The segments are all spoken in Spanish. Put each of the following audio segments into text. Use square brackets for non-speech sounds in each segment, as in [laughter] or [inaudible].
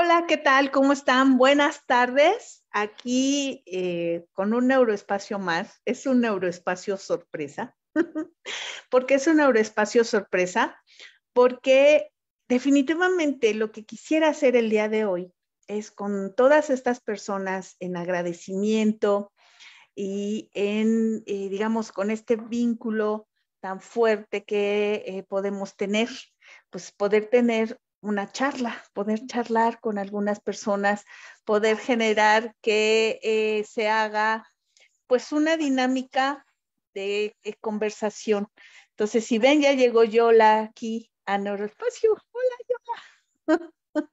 Hola, ¿qué tal? ¿Cómo están? Buenas tardes. Aquí eh, con un neuroespacio más. Es un neuroespacio sorpresa. [laughs] porque es un neuroespacio sorpresa? Porque definitivamente lo que quisiera hacer el día de hoy es con todas estas personas en agradecimiento y en, eh, digamos, con este vínculo tan fuerte que eh, podemos tener, pues poder tener una charla, poder charlar con algunas personas, poder generar que eh, se haga pues una dinámica de, eh, conversación. Entonces, si ven, ya llegó Yola aquí a Neuroespacio. Hola, Yola. [laughs]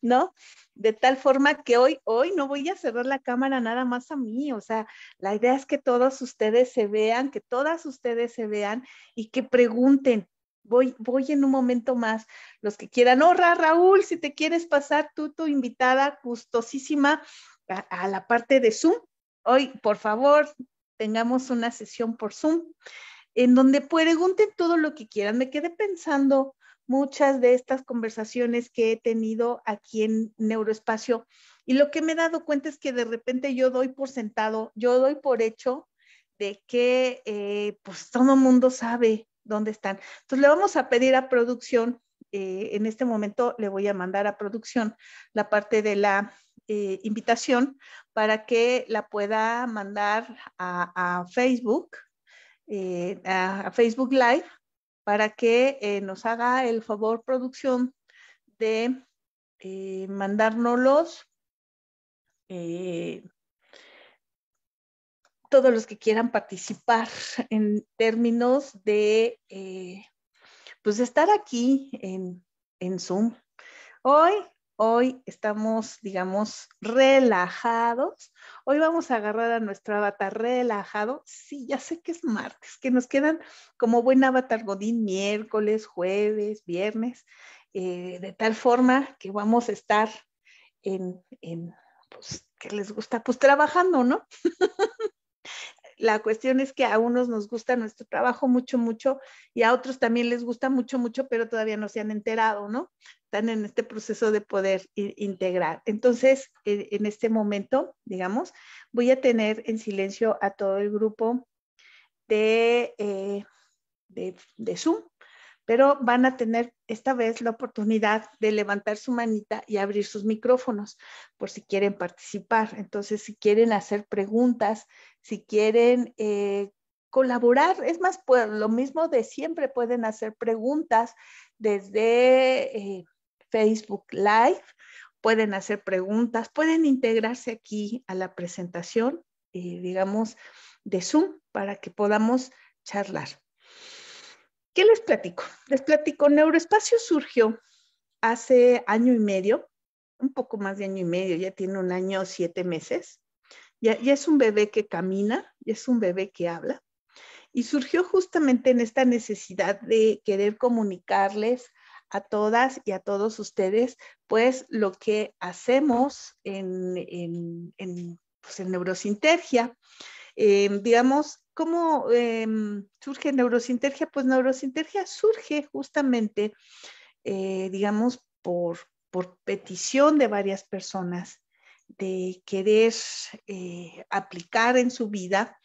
¿No? De tal forma que hoy, hoy no voy a cerrar la cámara nada más a mí. O sea, la idea es que todos ustedes se vean, que todas ustedes se vean y que pregunten, Voy, voy en un momento más. Los que quieran, oh, Raúl, si te quieres pasar tú, tu invitada gustosísima a, la parte de Zoom, hoy, por favor, tengamos una sesión por Zoom en donde pregunten todo lo que quieran. Me quedé pensando muchas de estas conversaciones que he tenido aquí en Neuroespacio y lo que me he dado cuenta es que de repente yo doy por sentado, yo doy por hecho de que eh, pues todo mundo sabe dónde están. Entonces le vamos a pedir a producción, eh, en este momento le voy a mandar a producción la parte de la eh, invitación para que la pueda mandar a, Facebook, eh, a, Facebook Live, para que nos haga el favor producción de mandárnoslos todos los que quieran participar en términos de, eh, pues, estar aquí en, en Zoom. Hoy, hoy estamos, digamos, relajados. Hoy vamos a agarrar a nuestro avatar relajado. Sí, ya sé que es martes, que nos quedan como buen avatar godín miércoles, jueves, viernes, eh, de tal forma que vamos a estar en, en pues, que les gusta, pues trabajando, ¿no? [laughs] La cuestión es que a unos nos gusta nuestro trabajo mucho, mucho y a otros también les gusta mucho, mucho, pero todavía no se han enterado, ¿no? Están en este proceso de poder integrar. Entonces, en este momento, digamos, voy a tener en silencio a todo el grupo eh, de, Zoom, pero van a tener esta vez la oportunidad de levantar su manita y abrir sus micrófonos por si quieren participar. Entonces, si quieren hacer preguntas, si quieren eh, colaborar, es más, pues, lo mismo de siempre, pueden hacer preguntas desde eh, Facebook Live, pueden hacer preguntas, pueden integrarse aquí a la presentación, eh, digamos, de Zoom para que podamos charlar. ¿Qué les platico? Les platico, Neuroespacio surgió hace año y medio, un poco más de año y medio, ya tiene un año, siete meses, ya, es un bebé que camina, ya es un bebé que habla. Y surgió justamente en esta necesidad de querer comunicarles a todas y a todos ustedes, pues lo que hacemos en, en, en, pues, en neurosintergia. Em, digamos, ¿cómo em, surge neurosintergia? Pues neurosintergia surge justamente, eh, digamos, por, por petición de varias personas de querer eh, aplicar en su vida,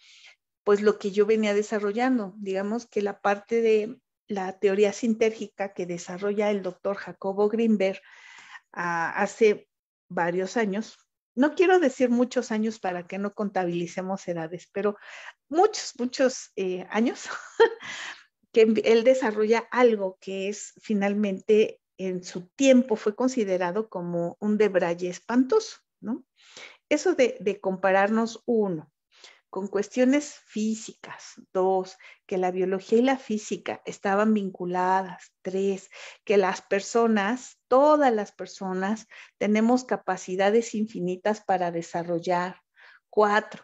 pues lo que yo venía desarrollando, digamos que la parte de la teoría sintérgica que desarrolla el doctor Jacobo Greenberg ah, hace varios años, no quiero decir muchos años para que no contabilicemos edades, pero muchos, muchos eh, años [laughs] que él desarrolla algo que es finalmente en su tiempo fue considerado como un debraye espantoso. Eso de, compararnos, uno, con cuestiones físicas. Dos, que la biología y la física estaban vinculadas. Tres, que las personas, todas las personas, tenemos capacidades infinitas para desarrollar. Cuatro,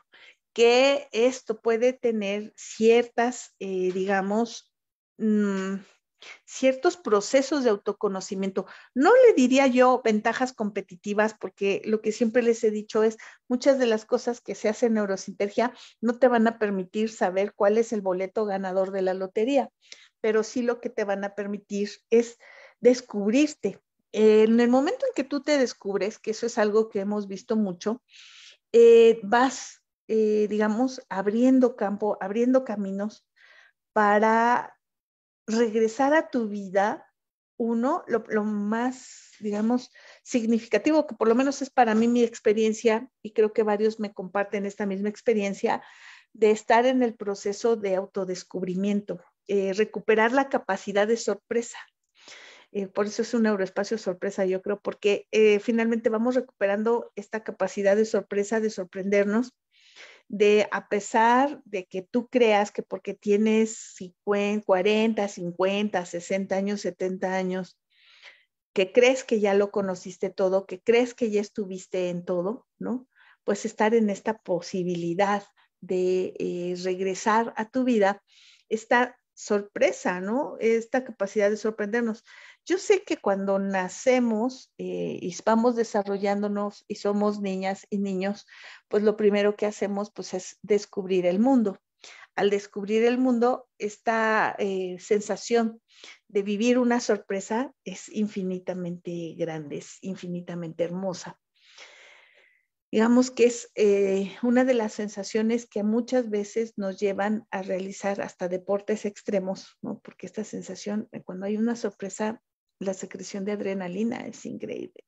que esto puede tener ciertas, eh, digamos, mm, ciertos procesos de autoconocimiento. No le diría yo ventajas competitivas, porque lo que siempre les he dicho es, muchas de las cosas que se hacen en neurosintergia no te van a permitir saber cuál es el boleto ganador de la lotería, pero sí lo que te van a permitir es descubrirte. En el momento en que tú te descubres, que eso es algo que hemos visto mucho, eh, vas, eh, digamos, abriendo campo, abriendo caminos para regresar a tu vida, uno, lo, más, digamos, significativo, que por lo menos es para mí mi experiencia, y creo que varios me comparten esta misma experiencia, de estar en el proceso de autodescubrimiento, eh, recuperar la capacidad de sorpresa. Eh, por eso es un neuroespacio sorpresa, yo creo, porque eh, finalmente vamos recuperando esta capacidad de sorpresa, de sorprendernos de a pesar de que tú creas que porque tienes 40, 50, 60 años, 70 años, que crees que ya lo conociste todo, que crees que ya estuviste en todo, ¿no? Pues estar en esta posibilidad de eh, regresar a tu vida, está sorpresa, ¿no? Esta capacidad de sorprendernos. Yo sé que cuando nacemos eh, y vamos desarrollándonos y somos niñas y niños, pues lo primero que hacemos pues es descubrir el mundo. Al descubrir el mundo, esta eh, sensación de vivir una sorpresa es infinitamente grande, es infinitamente hermosa. Digamos que es eh, una de las sensaciones que muchas veces nos llevan a realizar hasta deportes extremos, porque esta sensación, cuando hay una sorpresa, la secreción de adrenalina es increíble.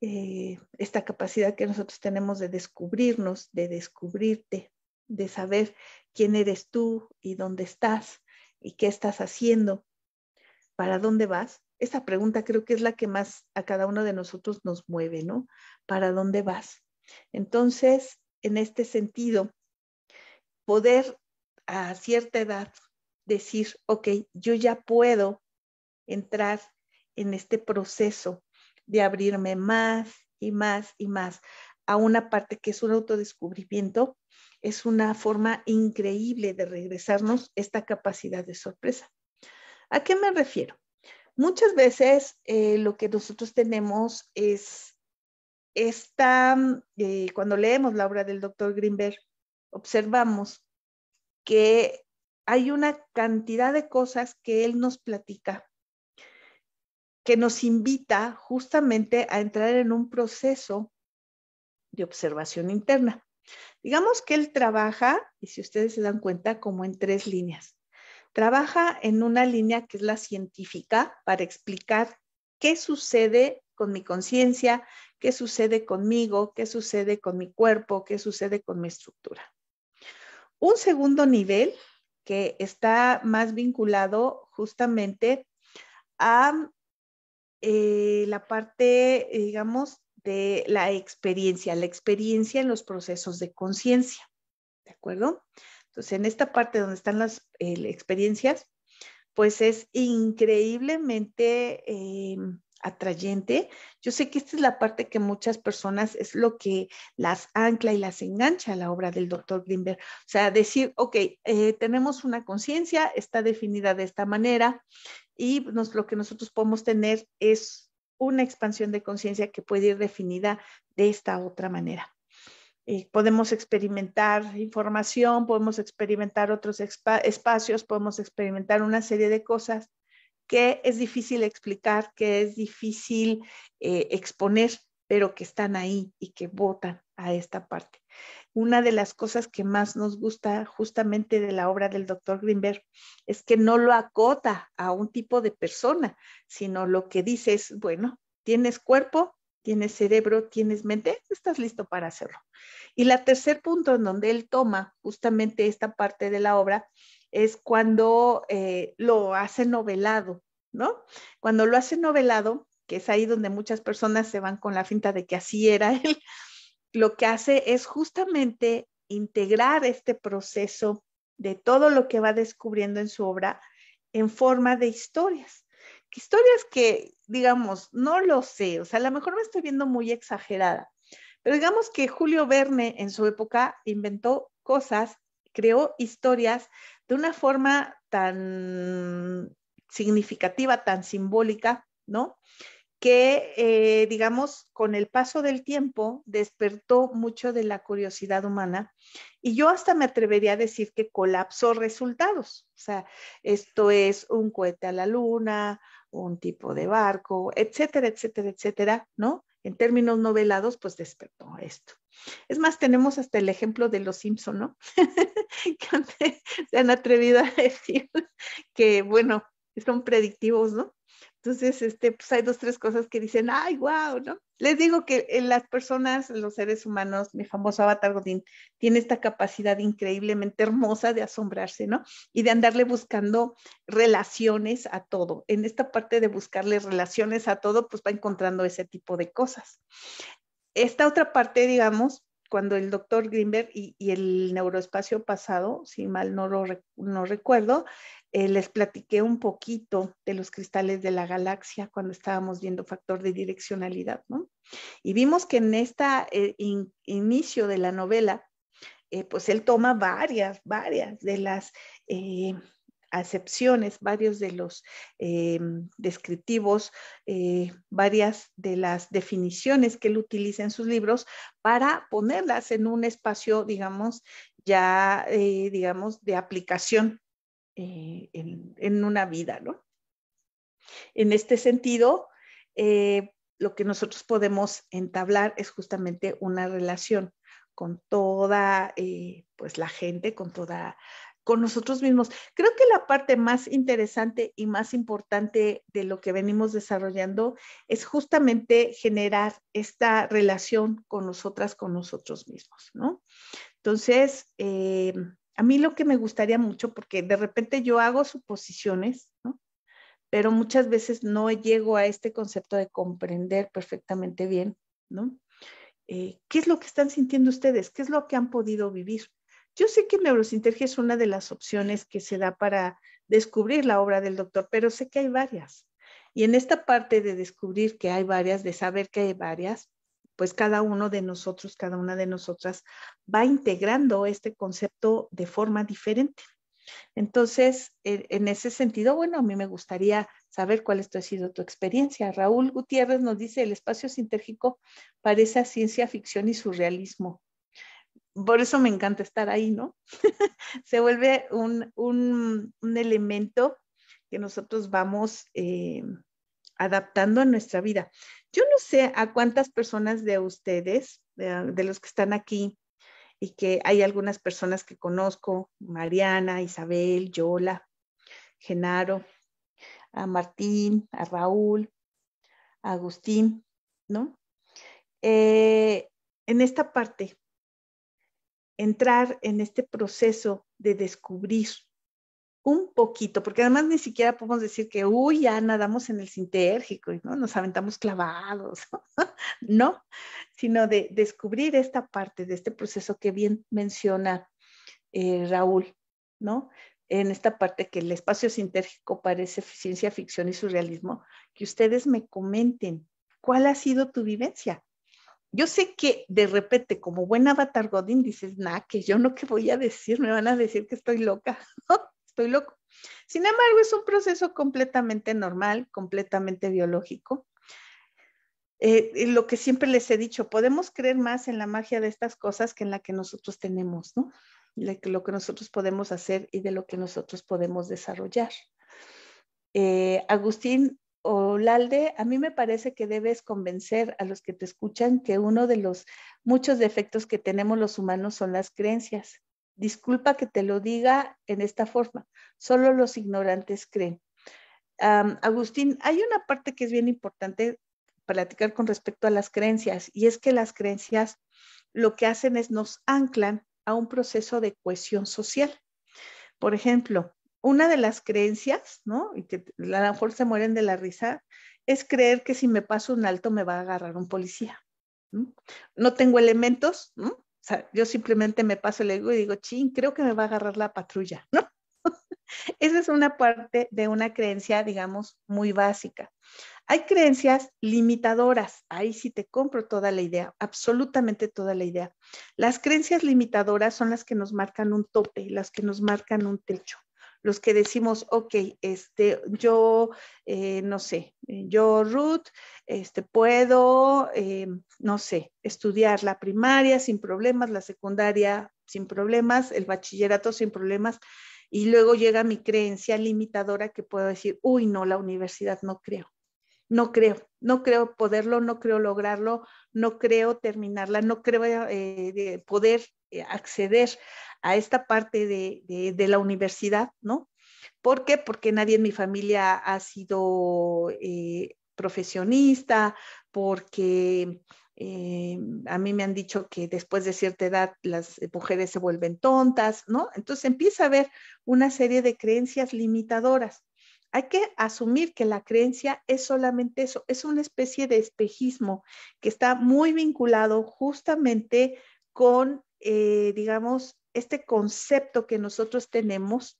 Eh, esta capacidad que nosotros tenemos de descubrirnos, de descubrirte, de saber quién eres tú y dónde estás y qué estás haciendo, para dónde vas, esa pregunta creo que es la que más a cada uno de nosotros nos mueve, ¿no? ¿Para dónde vas? Entonces, en este sentido, poder a cierta edad decir, ok, yo ya puedo entrar en este proceso de abrirme más y más y más a una parte que es un autodescubrimiento, es una forma increíble de regresarnos esta capacidad de sorpresa. ¿A qué me refiero? Muchas veces eh, lo que nosotros tenemos es esta, mm, eh, cuando leemos la obra del doctor Greenberg, observamos que hay una cantidad de cosas que él nos platica, que nos invita justamente a entrar en un proceso de observación interna. Digamos que él trabaja, y si ustedes se dan cuenta, como en tres líneas. Trabaja en una línea que es la científica para explicar qué sucede con mi conciencia, qué sucede conmigo, qué sucede con mi cuerpo, qué sucede con mi estructura. Un segundo nivel que está más vinculado justamente a eh, la parte, digamos, de la experiencia, la experiencia en los procesos de conciencia, ¿de acuerdo? Entonces, en esta parte donde están las eh, experiencias, pues es increíblemente eh, atrayente. Yo sé que esta es la parte que muchas personas es lo que las ancla y las engancha a la obra del doctor Greenberg. O sea, decir, ok, eh, tenemos una conciencia, está definida de esta manera y lo que nosotros podemos tener es una expansión de conciencia que puede ir definida de esta otra manera. Eh, podemos experimentar información, podemos experimentar otros espacios, podemos experimentar una serie de cosas que es difícil explicar, que es difícil eh, exponer, pero que están ahí y que votan a esta parte. Una de las cosas que más nos gusta justamente de la obra del doctor Greenberg es que no lo acota a un tipo de persona, sino lo que dice es, bueno, tienes cuerpo, tienes cerebro, tienes mente, estás listo para hacerlo. Y la tercer punto en donde él toma justamente esta parte de la obra es cuando eh, lo hace novelado, ¿no? Cuando lo hace novelado, que es ahí donde muchas personas se van con la finta de que así era [laughs] él, lo que hace es justamente integrar este proceso de todo lo que va descubriendo en su obra en forma de historias historias que, digamos, no lo sé, o sea, a lo mejor me estoy viendo muy exagerada, pero digamos que Julio Verne en su época inventó cosas, creó historias de una forma tan significativa, tan simbólica, ¿no? que, eh, digamos, con el paso del tiempo despertó mucho de la curiosidad humana y yo hasta me atrevería a decir que colapsó resultados. O sea, esto es un cohete a la luna, un tipo de barco, etcétera, etcétera, etcétera, ¿no? En términos novelados, pues despertó esto. Es más, tenemos hasta el ejemplo de los Simpson, ¿no? [laughs] que se han atrevido a decir que, bueno, son predictivos, ¿no? Entonces, este, pues hay dos, tres cosas que dicen, ay, wow, ¿no? Les digo que eh, las personas, los seres humanos, mi famoso avatar Godín, tiene esta capacidad increíblemente hermosa de asombrarse, ¿no? Y de andarle buscando relaciones a todo. En esta parte de buscarle relaciones a todo, pues va encontrando ese tipo de cosas. Esta otra parte, digamos, cuando el doctor Greenberg y, el neuroespacio pasado, si mal no, lo, no recuerdo, eh, les platiqué un poquito de los cristales de la galaxia cuando estábamos viendo factor de direccionalidad, ¿no? Y vimos que en este inicio de la novela, eh, pues él toma varias, varias de las acepciones, varios de los eh, descriptivos, eh, varias de las definiciones que él utiliza en sus libros para ponerlas en un espacio, digamos, ya, eh, digamos, de aplicación en, en, una vida, ¿no? En este sentido, lo que nosotros podemos entablar es justamente una relación con toda, pues, la gente, con toda con nosotros mismos. Creo que la parte más interesante y más importante de lo que venimos desarrollando es justamente generar esta relación con nosotras, con nosotros mismos, ¿no? Entonces, eh, a mí lo que me gustaría mucho, porque de repente yo hago suposiciones, ¿no? Pero muchas veces no llego a este concepto de comprender perfectamente bien, ¿no? Eh, ¿Qué es lo que están sintiendo ustedes? ¿Qué es lo que han podido vivir? Yo sé que neurosintergia es una de las opciones que se da para descubrir la obra del doctor, pero sé que hay varias. Y en esta parte de descubrir que hay varias, de saber que hay varias, pues cada uno de nosotros, cada una de nosotras va integrando este concepto de forma diferente. Entonces, en ese sentido, bueno, a mí me gustaría saber cuál esto ha sido tu experiencia. Raúl Gutiérrez nos dice, el espacio sintérgico parece ciencia ficción y surrealismo por eso me encanta estar ahí, ¿no? [laughs] Se vuelve un, elemento que nosotros vamos eh, adaptando a nuestra vida. Yo no sé a cuántas personas de ustedes, ah, de, los que están aquí, y que hay algunas personas que conozco, Mariana, Isabel, Yola, Genaro, a Martín, a Raúl, a Agustín, ¿no? Eh, en esta parte entrar en este proceso de descubrir un poquito, porque además ni siquiera podemos decir que, uy, ya nadamos en el sintérgico, ¿no? Nos aventamos clavados, [laughs] ¿no? Sino de descubrir esta parte de este proceso que bien menciona eh, Raúl, ¿no? En esta parte que el espacio sintérgico parece ciencia ficción y surrealismo, que ustedes me comenten cuál ha sido tu vivencia, yo sé que de repente, como buen avatar Godin, dices, nah, que yo no qué voy a decir, me van a decir que estoy loca, [laughs] estoy loco. Sin embargo, es un proceso completamente normal, completamente biológico. Eh, lo que siempre les he dicho, podemos creer más en la magia de estas cosas que en la que nosotros tenemos, ¿no? De lo que nosotros podemos hacer y de lo que nosotros podemos desarrollar. Eh, Agustín Olalde, a mí me parece que debes convencer a los que te escuchan que uno de los muchos defectos que tenemos los humanos son las creencias. Disculpa que te lo diga en esta forma, solo los ignorantes creen. Agustín, hay una parte que es bien importante platicar con respecto a las creencias y es que las creencias lo que hacen es nos anclan a un proceso de cohesión social. Por ejemplo, una de las creencias, ¿no? Y que a lo mejor se mueren de la risa, es creer que si me paso un alto me va a agarrar un policía. No, tengo elementos, ¿no? O sea, yo simplemente me paso el ego y digo, ching, creo que me va a agarrar la patrulla, ¿no? [laughs] Esa es una parte de una creencia, digamos, muy básica. Hay creencias limitadoras, ahí sí te compro toda la idea, absolutamente toda la idea. Las creencias limitadoras son las que nos marcan un tope, las que nos marcan un techo los que decimos, ok, este, yo, eh, no sé, eh, yo Ruth, este, puedo, eh, no sé, estudiar la primaria sin problemas, la secundaria sin problemas, el bachillerato sin problemas, y luego llega mi creencia limitadora que puedo decir, uy, no, la universidad no creo, no creo, no creo poderlo, no creo lograrlo, no creo terminarla, no creo poder eh, acceder a esta parte de, de, la universidad, ¿no? ¿Por qué? Porque nadie en mi familia ha sido eh, profesionista, porque eh, a mí me han dicho que después de cierta edad las mujeres se vuelven tontas, ¿no? Entonces empieza a haber una serie de creencias limitadoras. Hay que asumir que la creencia es solamente eso, es una especie de espejismo que está muy vinculado justamente con eh, digamos, este concepto que nosotros tenemos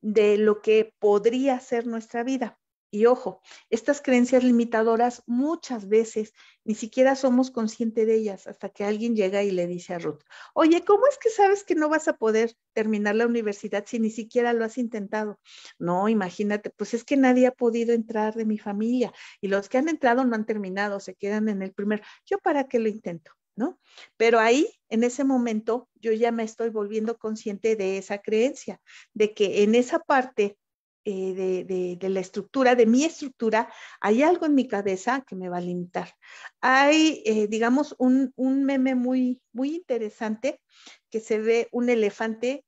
de lo que podría ser nuestra vida. Y ojo, estas creencias limitadoras muchas veces ni siquiera somos conscientes de ellas hasta que alguien llega y le dice a Ruth, oye, ¿cómo es que sabes que no vas a poder terminar la universidad si ni siquiera lo has intentado? No, imagínate, pues es que nadie ha podido entrar de mi familia y los que han entrado no han terminado, se quedan en el primer, yo para qué lo intento. Pero ahí, en ese momento, yo ya me estoy volviendo consciente de esa creencia, de que en esa parte eh, de, la estructura, de mi estructura, hay algo en mi cabeza que me va a limitar. Hay, eh, digamos, un, meme muy, interesante que se ve un elefante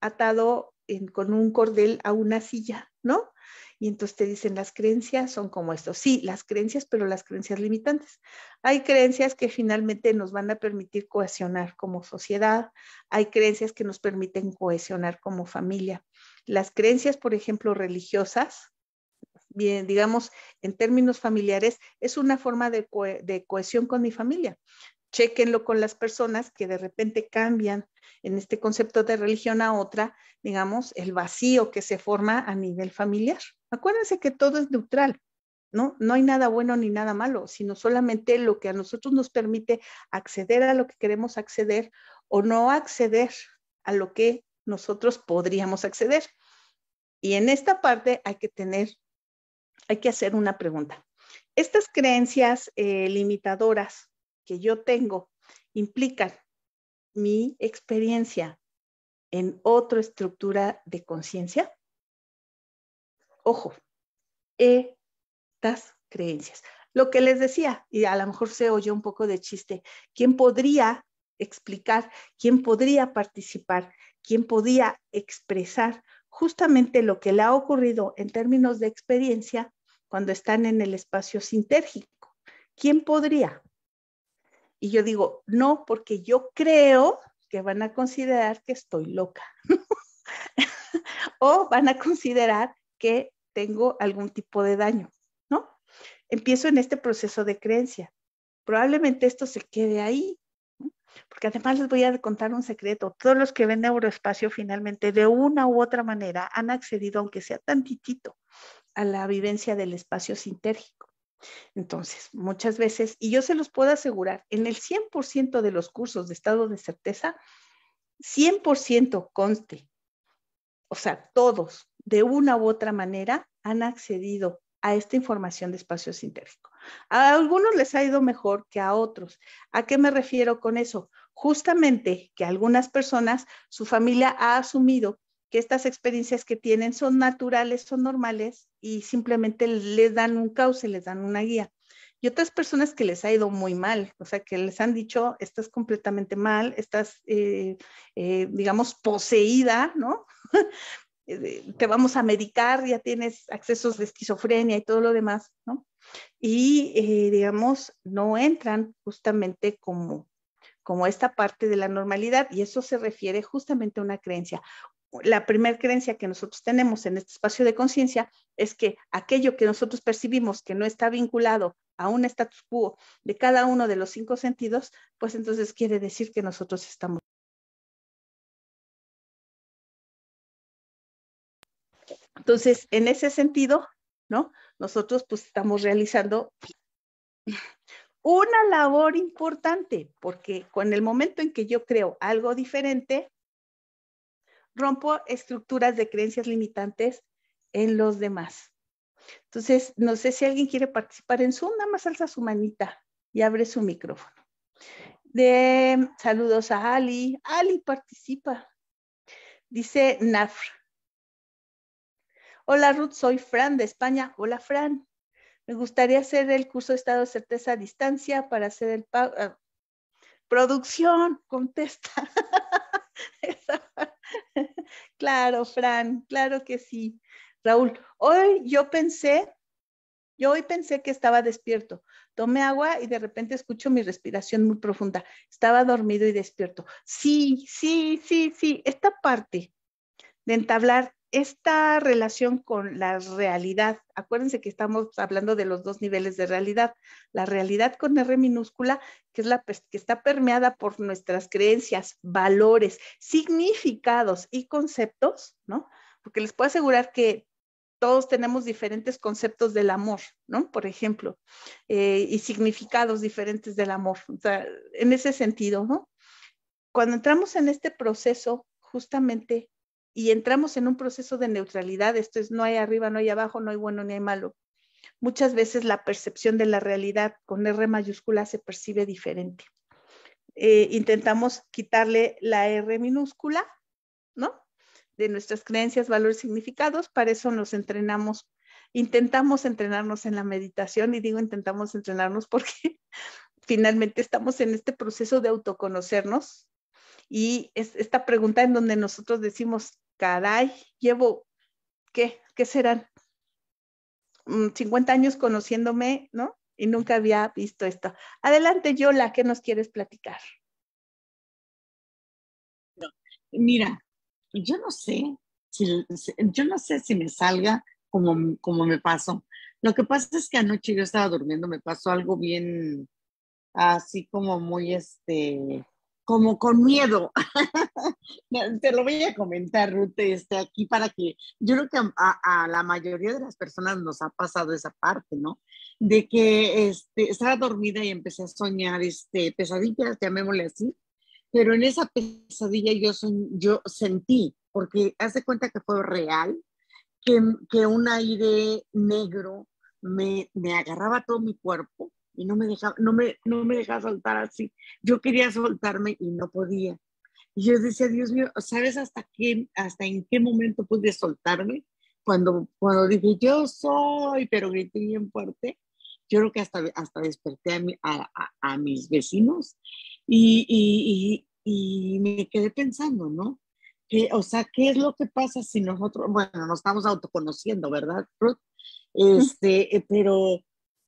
atado con un cordel a una silla, ¿no? Y entonces te dicen, las creencias son como esto. Sí, las creencias, pero las creencias limitantes. Hay creencias que finalmente nos van a permitir cohesionar como sociedad. Hay creencias que nos permiten cohesionar como familia. Las creencias, por ejemplo, religiosas, bien, digamos, en términos familiares, es una forma de, de cohesión con mi familia chequenlo con las personas que de repente cambian en este concepto de religión a otra, digamos, el vacío que se forma a nivel familiar. Acuérdense que todo es neutral, ¿no? No hay nada bueno ni nada malo, sino solamente lo que a nosotros nos permite acceder a lo que queremos acceder o no acceder a lo que nosotros podríamos acceder. Y en esta parte hay que tener, hay que hacer una pregunta. Estas creencias eh, limitadoras que yo tengo implican mi experiencia en otra estructura de conciencia, ojo, estas creencias. Lo que les decía, y a lo mejor se oyó un poco de chiste, ¿quién podría explicar, quién podría participar, quién podía expresar justamente lo que le ha ocurrido en términos de experiencia cuando están en el espacio sintérgico? ¿Quién podría? Y yo digo, no, porque yo creo que van a considerar que estoy loca [laughs] o van a considerar que tengo algún tipo de daño, ¿no? Empiezo en este proceso de creencia. Probablemente esto se quede ahí, porque además les voy a contar un secreto. Todos los que ven Neuroespacio finalmente de una u otra manera han accedido, aunque sea tantitito, a la vivencia del espacio sintérgico. Entonces, muchas veces, y yo se los puedo asegurar, en el 100% de los cursos de estado de certeza, 100% conste, o sea, todos de una u otra manera han accedido a esta información de espacio sintético. A algunos les ha ido mejor que a otros. ¿A qué me refiero con eso? Justamente que algunas personas, su familia ha asumido que estas experiencias que tienen son naturales, son normales y simplemente les dan un cauce, les dan una guía. Y otras personas que les ha ido muy mal, o sea, que les han dicho, estás completamente mal, estás, eh, eh, digamos, poseída, ¿no? [laughs] Eh, Te vamos a medicar, ya tienes accesos de esquizofrenia y todo lo demás, ¿no? Y, digamos, no entran justamente como como esta parte de la normalidad y eso se refiere justamente a una creencia la primera creencia que nosotros tenemos en este espacio de conciencia es que aquello que nosotros percibimos que no está vinculado a un status quo de cada uno de los cinco sentidos, pues entonces quiere decir que nosotros estamos. Entonces, en ese sentido, ¿no? Nosotros pues estamos realizando una labor importante, porque con el momento en que yo creo algo diferente, rompo estructuras de creencias limitantes en los demás. Entonces, no sé si alguien quiere participar en Zoom, nada más alza su manita y abre su micrófono. De saludos a Ali. Ali participa. Dice Nafr. Hola Ruth, soy Fran de España. Hola Fran. Me gustaría hacer el curso de estado de certeza a distancia para hacer el ah, producción, contesta. [laughs] [laughs] claro, Fran, claro que sí. Raúl, hoy yo pensé, yo hoy pensé que estaba despierto. Tomé agua y de repente escucho mi respiración muy profunda. Estaba dormido y despierto. Sí, sí, sí, sí. Esta parte de entablar esta relación con la realidad, acuérdense que estamos hablando de los dos niveles de realidad, la realidad con R minúscula, que es la que está permeada por nuestras creencias, valores, significados y conceptos, ¿no? Porque les puedo asegurar que todos tenemos diferentes conceptos del amor, ¿no? Por ejemplo, eh, y significados diferentes del amor, o sea, en ese sentido, ¿no? Cuando entramos en este proceso, justamente y entramos en un proceso de neutralidad, esto es, no hay arriba, no hay abajo, no hay bueno ni hay malo. Muchas veces la percepción de la realidad con R mayúscula se percibe diferente. Eh, intentamos quitarle la R minúscula, ¿no? De nuestras creencias, valores, significados, para eso nos entrenamos, intentamos entrenarnos en la meditación y digo intentamos entrenarnos porque [laughs] finalmente estamos en este proceso de autoconocernos y esta pregunta en donde nosotros decimos, caray, llevo, ¿qué? ¿Qué serán? 50 mm, años conociéndome, ¿no? Y nunca había visto esto. Adelante, Yola, ¿qué nos quieres platicar? mira, yo no sé, si, yo no sé si me salga como, como me pasó. Lo que pasa es que anoche yo estaba durmiendo, me pasó algo bien, así como muy, este, como con miedo. [laughs] Te lo voy a comentar, Ruth, este, aquí para que yo creo que a, la mayoría de las personas nos ha pasado esa parte, ¿no? De que este, estaba dormida y empecé a soñar este, pesadillas, llamémosle así, pero en esa pesadilla yo, yo sentí, porque hace cuenta que fue real, que, que un aire negro me, me agarraba todo mi cuerpo y no me dejaba, no me, no me soltar así. Yo quería soltarme y no podía. Y yo decía, Dios mío, ¿sabes hasta, qué, hasta en qué momento pude soltarme? Cuando, cuando dije, yo soy, pero grité bien fuerte. Yo creo que hasta, hasta desperté a, a, mis vecinos y, y, y, me quedé pensando, ¿no? Que, o sea, ¿qué es lo que pasa si nosotros, bueno, nos estamos autoconociendo, ¿verdad, Ruth? Este, eh, pero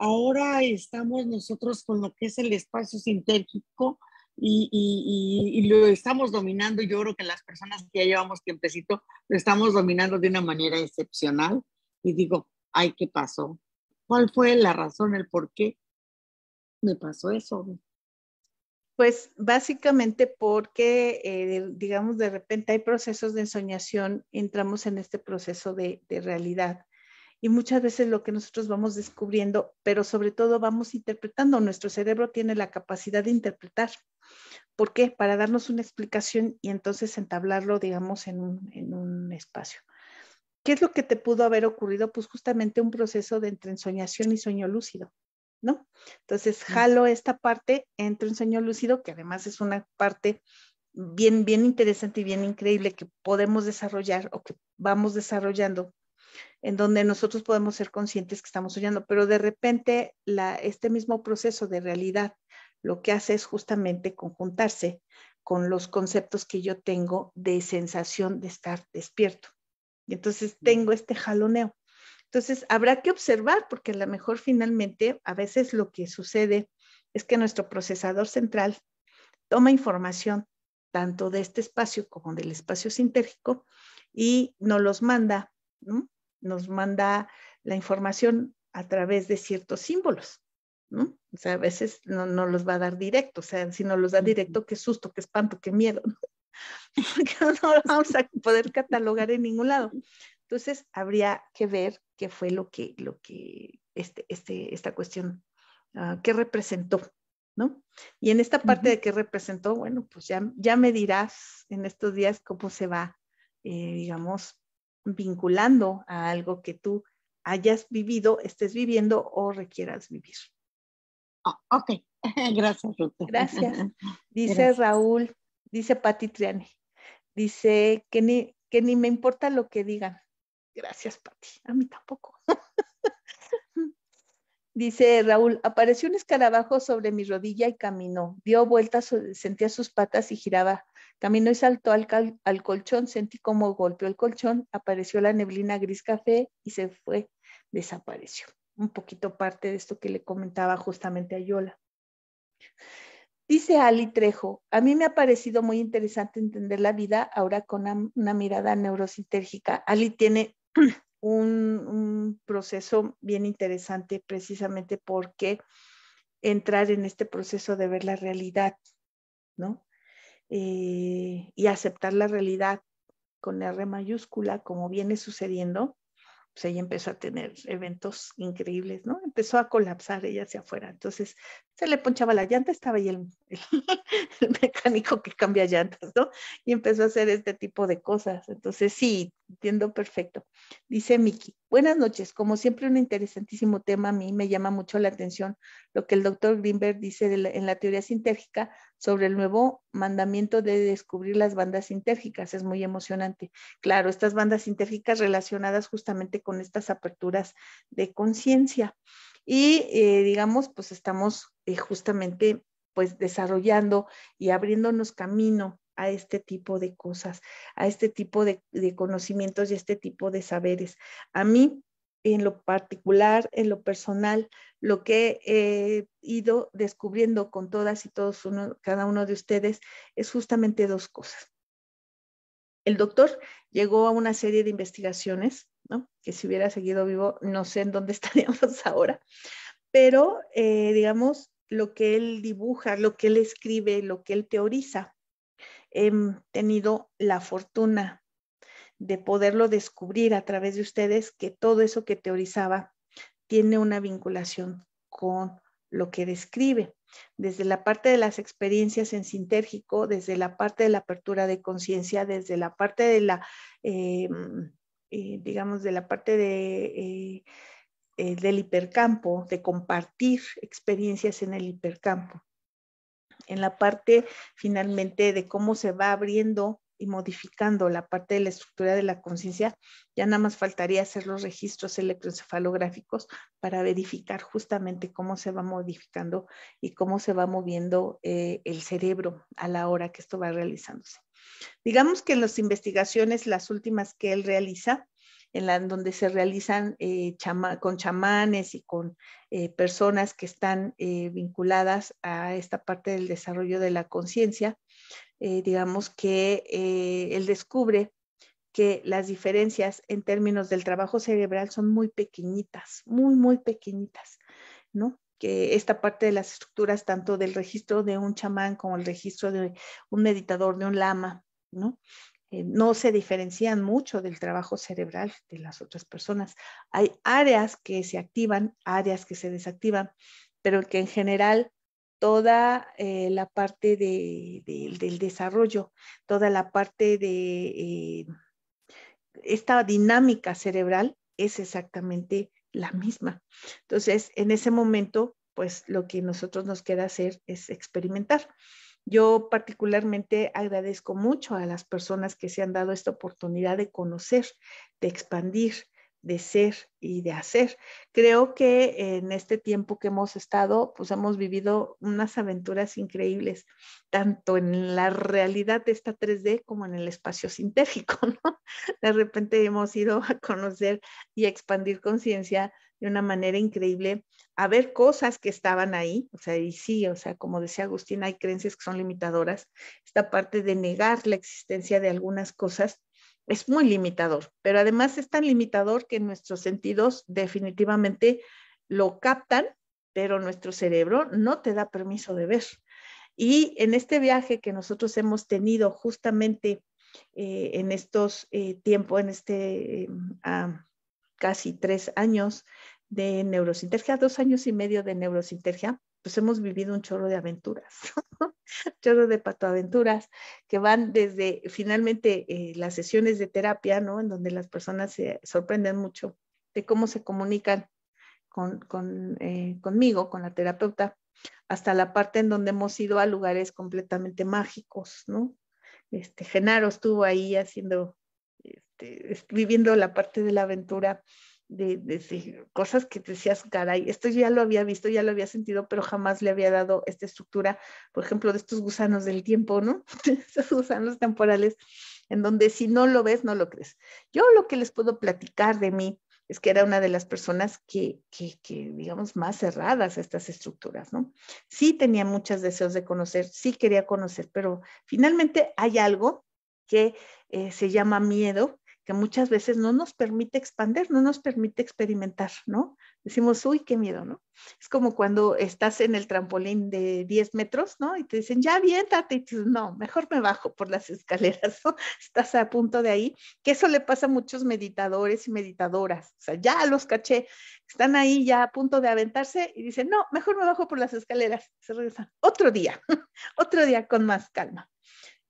Ahora estamos nosotros con lo que es el espacio sintético y, lo estamos dominando. Yo creo que las personas que ya llevamos tiempecito lo estamos dominando de una manera excepcional. Y digo, ay, ¿qué pasó? ¿Cuál fue la razón, el por qué me pasó eso? Pues básicamente porque, eh, digamos, de repente hay procesos de ensoñación, entramos en este proceso de realidad y muchas veces lo que nosotros vamos descubriendo, pero sobre todo vamos interpretando, nuestro cerebro tiene la capacidad de interpretar. ¿Por qué? Para darnos una explicación y entonces entablarlo, digamos, en un, espacio. ¿Qué es lo que te pudo haber ocurrido? Pues justamente un proceso de entre ensoñación y sueño lúcido, ¿no? Entonces, jalo esta parte, entre un sueño lúcido, que además es una parte bien, bien interesante y bien increíble que podemos desarrollar o que vamos desarrollando en donde nosotros podemos ser conscientes que estamos soñando, pero de repente este mismo proceso de realidad lo que hace es justamente conjuntarse con los conceptos que yo tengo de sensación de estar despierto. Y entonces tengo este jaloneo. Entonces habrá que observar, porque a lo mejor finalmente a veces lo que sucede es que nuestro procesador central toma información tanto de este espacio como del espacio sintérgico y nos los manda ¿no? nos manda la información a través de ciertos símbolos, ¿no? O sea, a veces no, no los va a dar directo, o sea, si no los da directo, qué susto, qué espanto, qué miedo, ¿no? [laughs] porque no vamos a poder catalogar en ningún lado. Entonces, habría que ver qué fue lo que, lo que este, este, esta cuestión, ah, qué representó, ¿no? Y en esta parte de qué representó, bueno, pues ya, ya me dirás en estos días cómo se va, eh, digamos, vinculando a algo que tú hayas vivido, estés viviendo o requieras vivir. Ah, ok, [laughs] gracias, Ruth. Gracias. [laughs] Dice Raúl, dice Pati Triani, dice que ni, que ni me importa lo que digan. Gracias, Pati. A mí tampoco. [laughs] Dice Raúl, apareció un escarabajo sobre mi rodilla y caminó. Dio vueltas, sentía sus patas y giraba Caminó y saltó al, colchón, sentí como golpeó el colchón, apareció la neblina gris café y se fue, desapareció. Un poquito parte de esto que le comentaba justamente a Yola. Dice Ali Trejo, a mí me ha parecido muy interesante entender la vida ahora con una, mirada neurosintérgica. Ali tiene [clears throat] un, un, proceso bien interesante precisamente porque entrar en este proceso de ver la realidad, ¿no? Eh, y aceptar la realidad con R mayúscula, como viene sucediendo, pues ella empezó a tener eventos increíbles, ¿no? Empezó a colapsar ella hacia afuera. Entonces se le ponchaba la llanta, estaba ahí el, el, [laughs] mecánico que cambia llantas, ¿no? Y empezó a hacer este tipo de cosas. Entonces sí, entiendo perfecto. Dice Miki, Buenas noches. Como siempre, un interesantísimo tema. A mí me llama mucho la atención lo que el doctor Greenberg dice en la teoría sintérgica sobre el nuevo mandamiento de descubrir las bandas sintérgicas. Es muy emocionante. Claro, estas bandas sintérgicas relacionadas justamente con estas aperturas de conciencia. Y eh, digamos, pues estamos eh, justamente pues desarrollando y abriéndonos camino a este tipo de cosas, a este tipo de, conocimientos y a este tipo de saberes. A mí, en lo particular, en lo personal, lo que he ido descubriendo con todas y todos, cada uno de ustedes, es justamente dos cosas. El doctor llegó a una serie de investigaciones, que si hubiera seguido vivo, no sé en dónde [laughs] estaríamos ahora, pero eh, digamos, lo que él dibuja, lo que él escribe, lo que él teoriza, he tenido la fortuna de poderlo descubrir a través de ustedes que todo eso que teorizaba tiene una vinculación con lo que describe, desde la parte de las experiencias en sintérgico, desde la parte de la apertura de conciencia, desde la parte de la, eh, eh, digamos, de la parte de, eh, del hipercampo, de compartir experiencias en el hipercampo en la parte finalmente de cómo se va abriendo y modificando la parte de la estructura de la conciencia, ya nada más faltaría hacer los registros electroencefalográficos para verificar justamente cómo se va modificando y cómo se va moviendo eh, el cerebro a la hora que esto va realizándose. Digamos que en las investigaciones, las últimas que él realiza, en donde se realizan eh, con chamanes y con eh, personas que están eh, vinculadas a esta parte del desarrollo de la conciencia, digamos que él descubre que las diferencias en términos del trabajo cerebral son muy pequeñitas, muy, muy pequeñitas, ¿no? que esta parte de las estructuras, tanto del registro de un chamán como el registro de un meditador, de un lama, ¿no? Eh, no se diferencian mucho del trabajo cerebral de las otras personas. Hay áreas que se activan, áreas que se desactivan, pero que en general toda eh, la parte del desarrollo, toda la parte de eh, esta dinámica cerebral es exactamente la misma. Entonces, en ese momento, pues lo que nosotros nos queda hacer es experimentar. Yo particularmente agradezco mucho a las personas que se han dado esta oportunidad de conocer, de expandir, de ser y de hacer. Creo que en este tiempo que hemos estado, pues hemos vivido unas aventuras increíbles, tanto en la realidad de esta 3D como en el espacio sintético. [laughs] De repente hemos ido a conocer y expandir conciencia de una manera increíble a ver cosas que estaban ahí, o sea, y sí, o sea, como decía Agustín, hay creencias que son limitadoras. Esta parte de negar la existencia de algunas cosas es muy limitador, pero además es tan limitador que nuestros sentidos definitivamente lo captan, pero nuestro cerebro no te da permiso de ver. Y en este viaje que nosotros hemos tenido justamente eh, en estos eh, tiempos, en este em, casi tres años de neurosintergia, dos años y medio de neurosintergia, pues hemos vivido un chorro de aventuras, [laughs] chorro de patoaventuras que van desde finalmente eh, las sesiones de terapia, ¿no? En donde las personas se sorprenden mucho de cómo se comunican con, con eh, conmigo, con la terapeuta, hasta la parte en donde hemos ido a lugares completamente mágicos, ¿no? Este, Genaro estuvo ahí haciendo este, viviendo la parte de la aventura. De, cosas que decías, caray, esto ya lo había visto, ya lo había sentido, pero jamás le había dado esta estructura, por ejemplo, de estos gusanos del tiempo, ¿no? [laughs] Estos gusanos temporales, en donde si no lo ves, no lo crees. Yo lo que les puedo platicar de mí es que era una de las personas que, que, que digamos, más cerradas a estas estructuras, ¿no? Sí tenía muchos deseos de conocer, sí quería conocer, pero finalmente hay algo que eh, se llama miedo que muchas veces no nos permite expander, no nos permite experimentar, ¿no? Decimos, uy, qué miedo, ¿no? Es como cuando estás en el trampolín de 10 metros, ¿no? Y te dicen, ya aviéntate, y tú dices, no, mejor me bajo por las escaleras, ¿no? [laughs] Estás a punto de ahí, que eso le pasa a muchos meditadores y meditadoras, o sea, ya los caché, están ahí ya a punto de aventarse y dicen, no, mejor me bajo por las escaleras, se regresan, otro día, [laughs] otro día con más calma.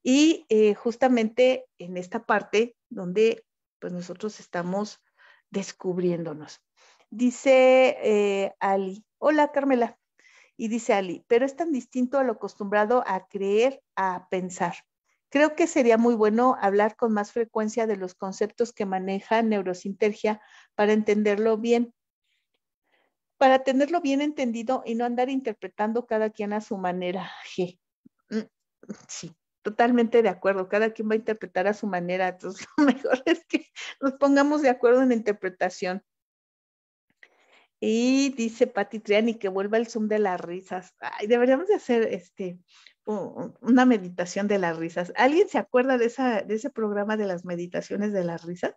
Y eh, justamente en esta parte donde pues nosotros estamos descubriéndonos. Dice eh, Ali, hola Carmela. Y dice Ali, pero es tan distinto a lo acostumbrado a creer, a pensar. Creo que sería muy bueno hablar con más frecuencia de los conceptos que maneja neurosintergia para entenderlo bien, para tenerlo bien entendido y no andar interpretando cada quien a su manera. Mm, sí, totalmente de acuerdo, cada quien va a interpretar a su manera, entonces [laughs] lo mejor es que nos pongamos de acuerdo en la interpretación. Y dice Pati Triani que vuelva el Zoom de las risas. Ay, deberíamos de hacer este, una meditación de las risas. ¿Alguien se acuerda de, esa, de ese programa de las meditaciones de las risas?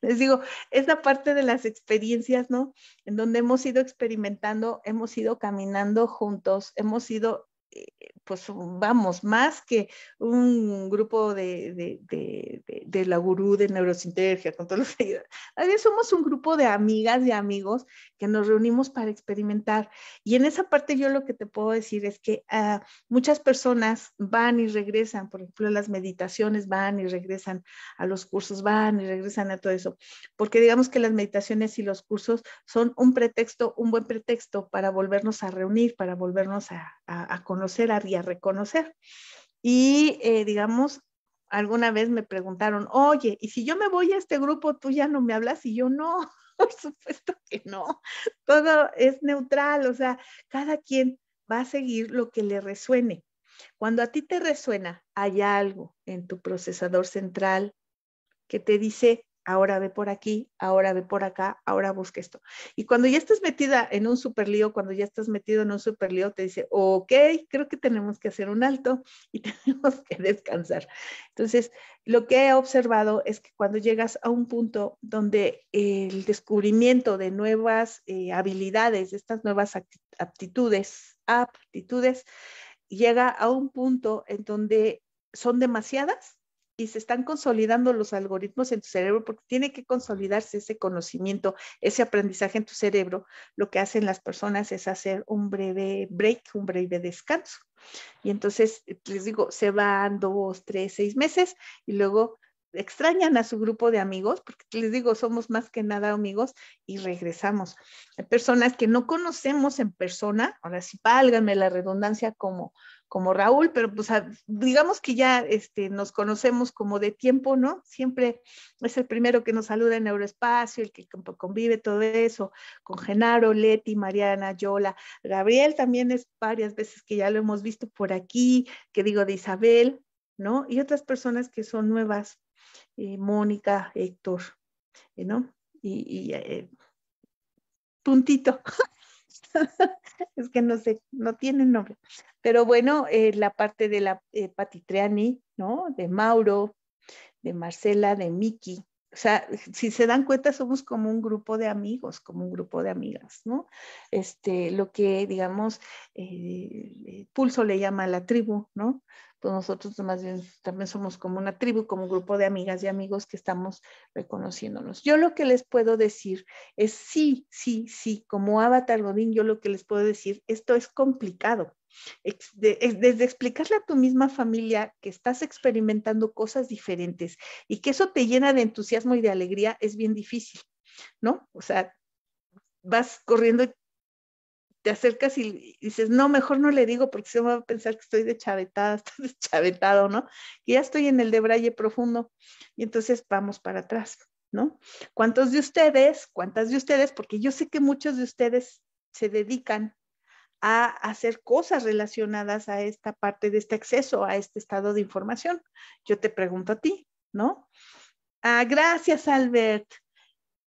Les digo, es la parte de las experiencias, ¿no? En donde hemos ido experimentando, hemos ido caminando juntos, hemos ido eh, pues vamos, más que un grupo de, de, de, de la gurú de neurosintergia, con todos los somos un grupo de amigas y amigos que nos reunimos para experimentar. Y en esa parte yo lo que te puedo decir es que ah, muchas personas van y regresan, por ejemplo, las meditaciones van y regresan a los cursos, van y regresan a todo eso, porque digamos que las meditaciones y los cursos son un pretexto, un buen pretexto para volvernos a reunir, para volvernos a, a conocer conocer y a reconocer. Y eh, digamos, alguna vez me preguntaron, oye, ¿y si yo me voy a este grupo, tú ya no me hablas? Y yo no, [laughs] por supuesto que no. Todo es neutral, o sea, cada quien va a seguir lo que le resuene. Cuando a ti te resuena, hay algo en tu procesador central que te dice, ahora ve por aquí, ahora ve por acá, ahora busca esto. Y cuando ya estás metida en un super lío, cuando ya estás metido en un super lío, te dice, ok, creo que tenemos que hacer un alto y [laughs] tenemos que descansar. Entonces, lo que he observado es que cuando llegas a un punto donde el descubrimiento de nuevas eh, habilidades, estas nuevas aptitudes, aptitudes, llega a un punto en donde son demasiadas y se están consolidando los algoritmos en tu cerebro porque tiene que consolidarse ese conocimiento, ese aprendizaje en tu cerebro, lo que hacen las personas es hacer un breve break, un breve descanso. Y entonces, eh, les digo, se van dos, tres, seis meses y luego extrañan a su grupo de amigos, porque les digo, somos más que nada amigos y regresamos. Hay personas que no conocemos en persona, ahora sí, válgame la redundancia, como como Raúl, pero pues digamos que ya este, nos conocemos como de tiempo, ¿no? Siempre es el primero que nos saluda en Neuroespacio, el que convive todo eso, con Genaro, Leti, Mariana, Yola, Gabriel también es varias veces que ya lo hemos visto por aquí, que digo de Isabel, ¿no? Y otras personas que son nuevas, eh, Mónica, Héctor, eh, ¿no? Y, eh, puntito. [laughs] [laughs] es que no sé, no tiene nombre. Pero bueno, eh, la parte de la eh, Patitriani, ¿no? De Mauro, de Marcela, de Miki, o sea, si se dan cuenta, somos como un grupo de amigos, como un grupo de amigas, ¿no? Este, lo que, digamos, eh, Pulso le llama la tribu, ¿no? Pues nosotros más bien también somos como una tribu, como un grupo de amigas y amigos que estamos reconociéndonos. Yo lo que les puedo decir es sí, sí, sí, como Avatar Godín, yo lo que les puedo decir, esto es complicado, desde explicarle a tu misma familia que estás experimentando cosas diferentes y que eso te llena de entusiasmo y de alegría es bien difícil, ¿no? O sea, vas corriendo te acercas y dices, no, mejor no le digo porque se me va a pensar que estoy de [laughs] estoy chavetado, ¿no? Que ya estoy en el debraye profundo y entonces vamos para atrás, ¿no? ¿Cuántos de ustedes, cuántas de ustedes, porque yo sé que muchos de ustedes se dedican a hacer cosas relacionadas a esta parte de este acceso a este estado de información. Yo te pregunto a ti, ¿no? Ah, gracias, Albert.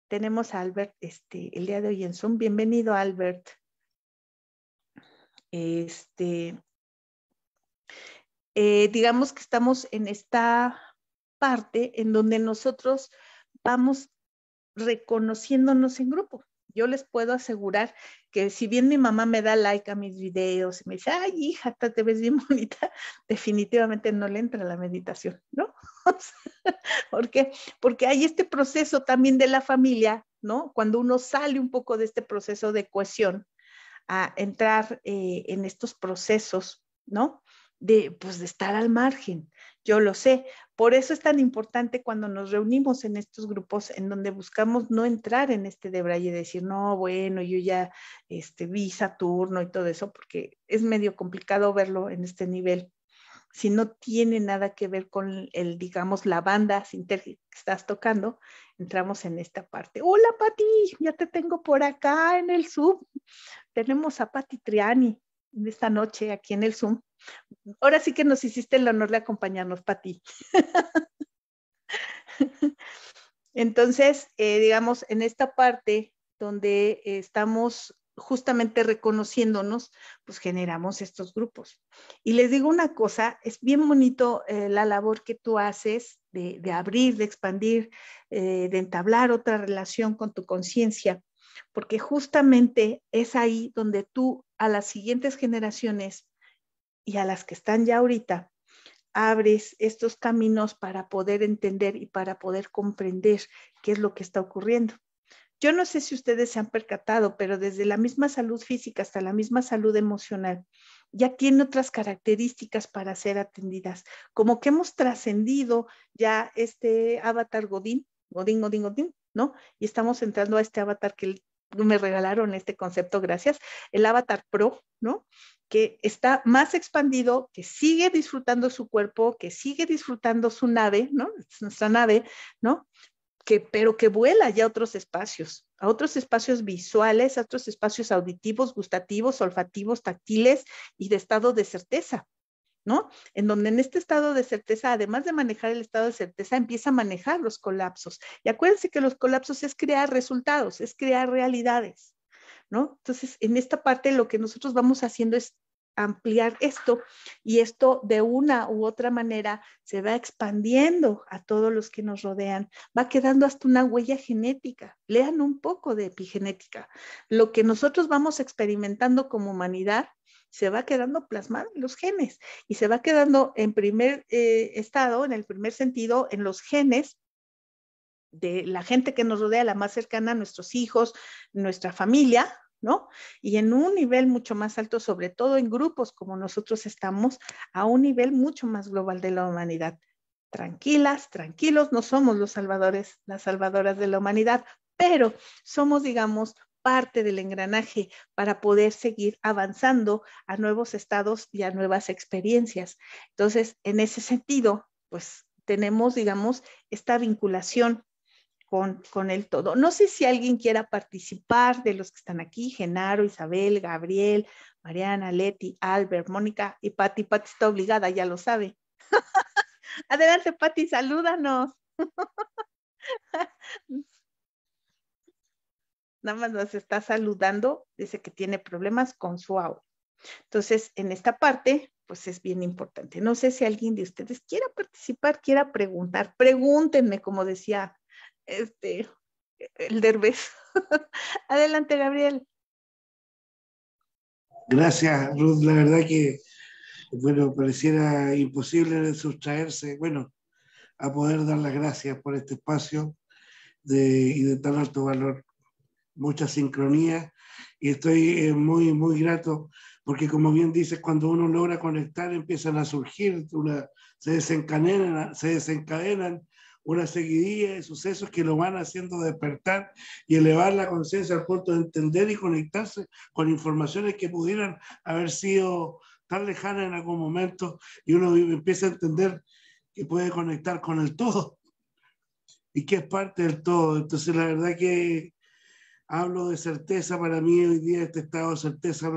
Tenemos a Albert este, el día de hoy en Zoom. Bienvenido, Albert. Este, eh, digamos que estamos en esta parte en donde nosotros vamos reconociéndonos en grupo yo les puedo asegurar que si bien mi mamá me da like a mis videos y me dice, ay, hija, te ves bien [laughs] bonita, definitivamente no le entra la meditación, ¿no? [laughs] ¿Por Porque hay este proceso también de la familia, ¿no? Cuando uno sale un poco de este proceso de cohesión a entrar eh, en estos procesos, ¿no? De, pues, de estar al margen, yo lo sé. Por eso es tan importante cuando nos reunimos en estos grupos en donde buscamos no entrar en este debray y decir, no, bueno, yo ya este, vi Saturno y todo eso, porque es medio complicado verlo en este nivel. Si no tiene nada que ver con el, digamos, la banda que estás tocando, entramos en esta parte. Hola, Pati, ya te tengo por acá en el Zoom. Tenemos a Pati Triani esta noche aquí en el Zoom. Ahora sí que nos hiciste el honor de acompañarnos, Pati. [laughs] Entonces, eh, digamos, en esta parte donde eh, estamos justamente reconociéndonos, pues generamos estos grupos. Y les digo una cosa, es bien bonito eh, la labor que tú haces de, abrir, de expandir, de entablar otra relación con tu conciencia, porque justamente es ahí donde tú a las siguientes generaciones y a las que están ya ahorita, abres estos caminos para poder entender y para poder comprender qué es lo que está ocurriendo. Yo no sé si ustedes se han percatado, pero desde la misma salud física hasta la misma salud emocional, ya tiene otras características para ser atendidas. Como que hemos trascendido ya este avatar Godín, Godín, Godín, Godín, ¿no? Y estamos entrando a este avatar que me regalaron este concepto, gracias, el Avatar Pro, ¿no? Que está más expandido, que sigue disfrutando su cuerpo, que sigue disfrutando su nave, ¿no? Es nuestra nave, ¿no? Que, pero que vuela ya a otros espacios, a otros espacios visuales, a otros espacios auditivos, gustativos, olfativos, táctiles y de estado de certeza, ¿no? En donde en este estado de certeza, además de manejar el estado de certeza, empieza a manejar los colapsos. Y acuérdense que los colapsos es crear resultados, es crear realidades, ¿no? Entonces, en esta parte lo que nosotros vamos haciendo es ampliar esto y esto de una u otra manera se va expandiendo a todos los que nos rodean, va quedando hasta una huella genética. Lean un poco de epigenética. Lo que nosotros vamos experimentando como humanidad se va quedando plasmado en los genes y se va quedando en primer eh, estado, en el primer sentido, en los genes de la gente que nos rodea, la más cercana, nuestros hijos, nuestra familia, ¿no? Y en un nivel mucho más alto, sobre todo en grupos como nosotros estamos, a un nivel mucho más global de la humanidad. Tranquilas, tranquilos, no somos los salvadores, las salvadoras de la humanidad, pero somos, digamos, parte del engranaje para poder seguir avanzando a nuevos estados y a nuevas experiencias. Entonces, en ese sentido, pues tenemos, digamos, esta vinculación con, el todo. No sé si alguien quiera participar de los que están aquí, Genaro, Isabel, Gabriel, Mariana, Leti, Albert, Mónica y Patti. Patti está obligada, ya lo sabe. [laughs] Adelante, Patti, salúdanos. [laughs] nada más nos está saludando, dice que tiene problemas con su agua. Entonces, en esta parte, pues es bien importante. No sé si alguien de ustedes quiera participar, quiera preguntar. Pregúntenme, como decía este, el derbez. [laughs] Adelante, Gabriel. Gracias, Ruth. La verdad que, bueno, pareciera imposible sustraerse, bueno, a poder dar las gracias por este espacio de, y de tan alto valor mucha sincronía y estoy eh, muy, muy grato porque como bien dices, cuando uno logra conectar empiezan a surgir, una, se, desencadenan, se desencadenan una seguidilla de sucesos que lo van haciendo despertar y elevar la conciencia al punto de entender y conectarse con informaciones que pudieran haber sido tan lejanas en algún momento y uno empieza a entender que puede conectar con el todo y que es parte del todo. Entonces la verdad que hablo de certeza, para mí hoy día este estado de certeza,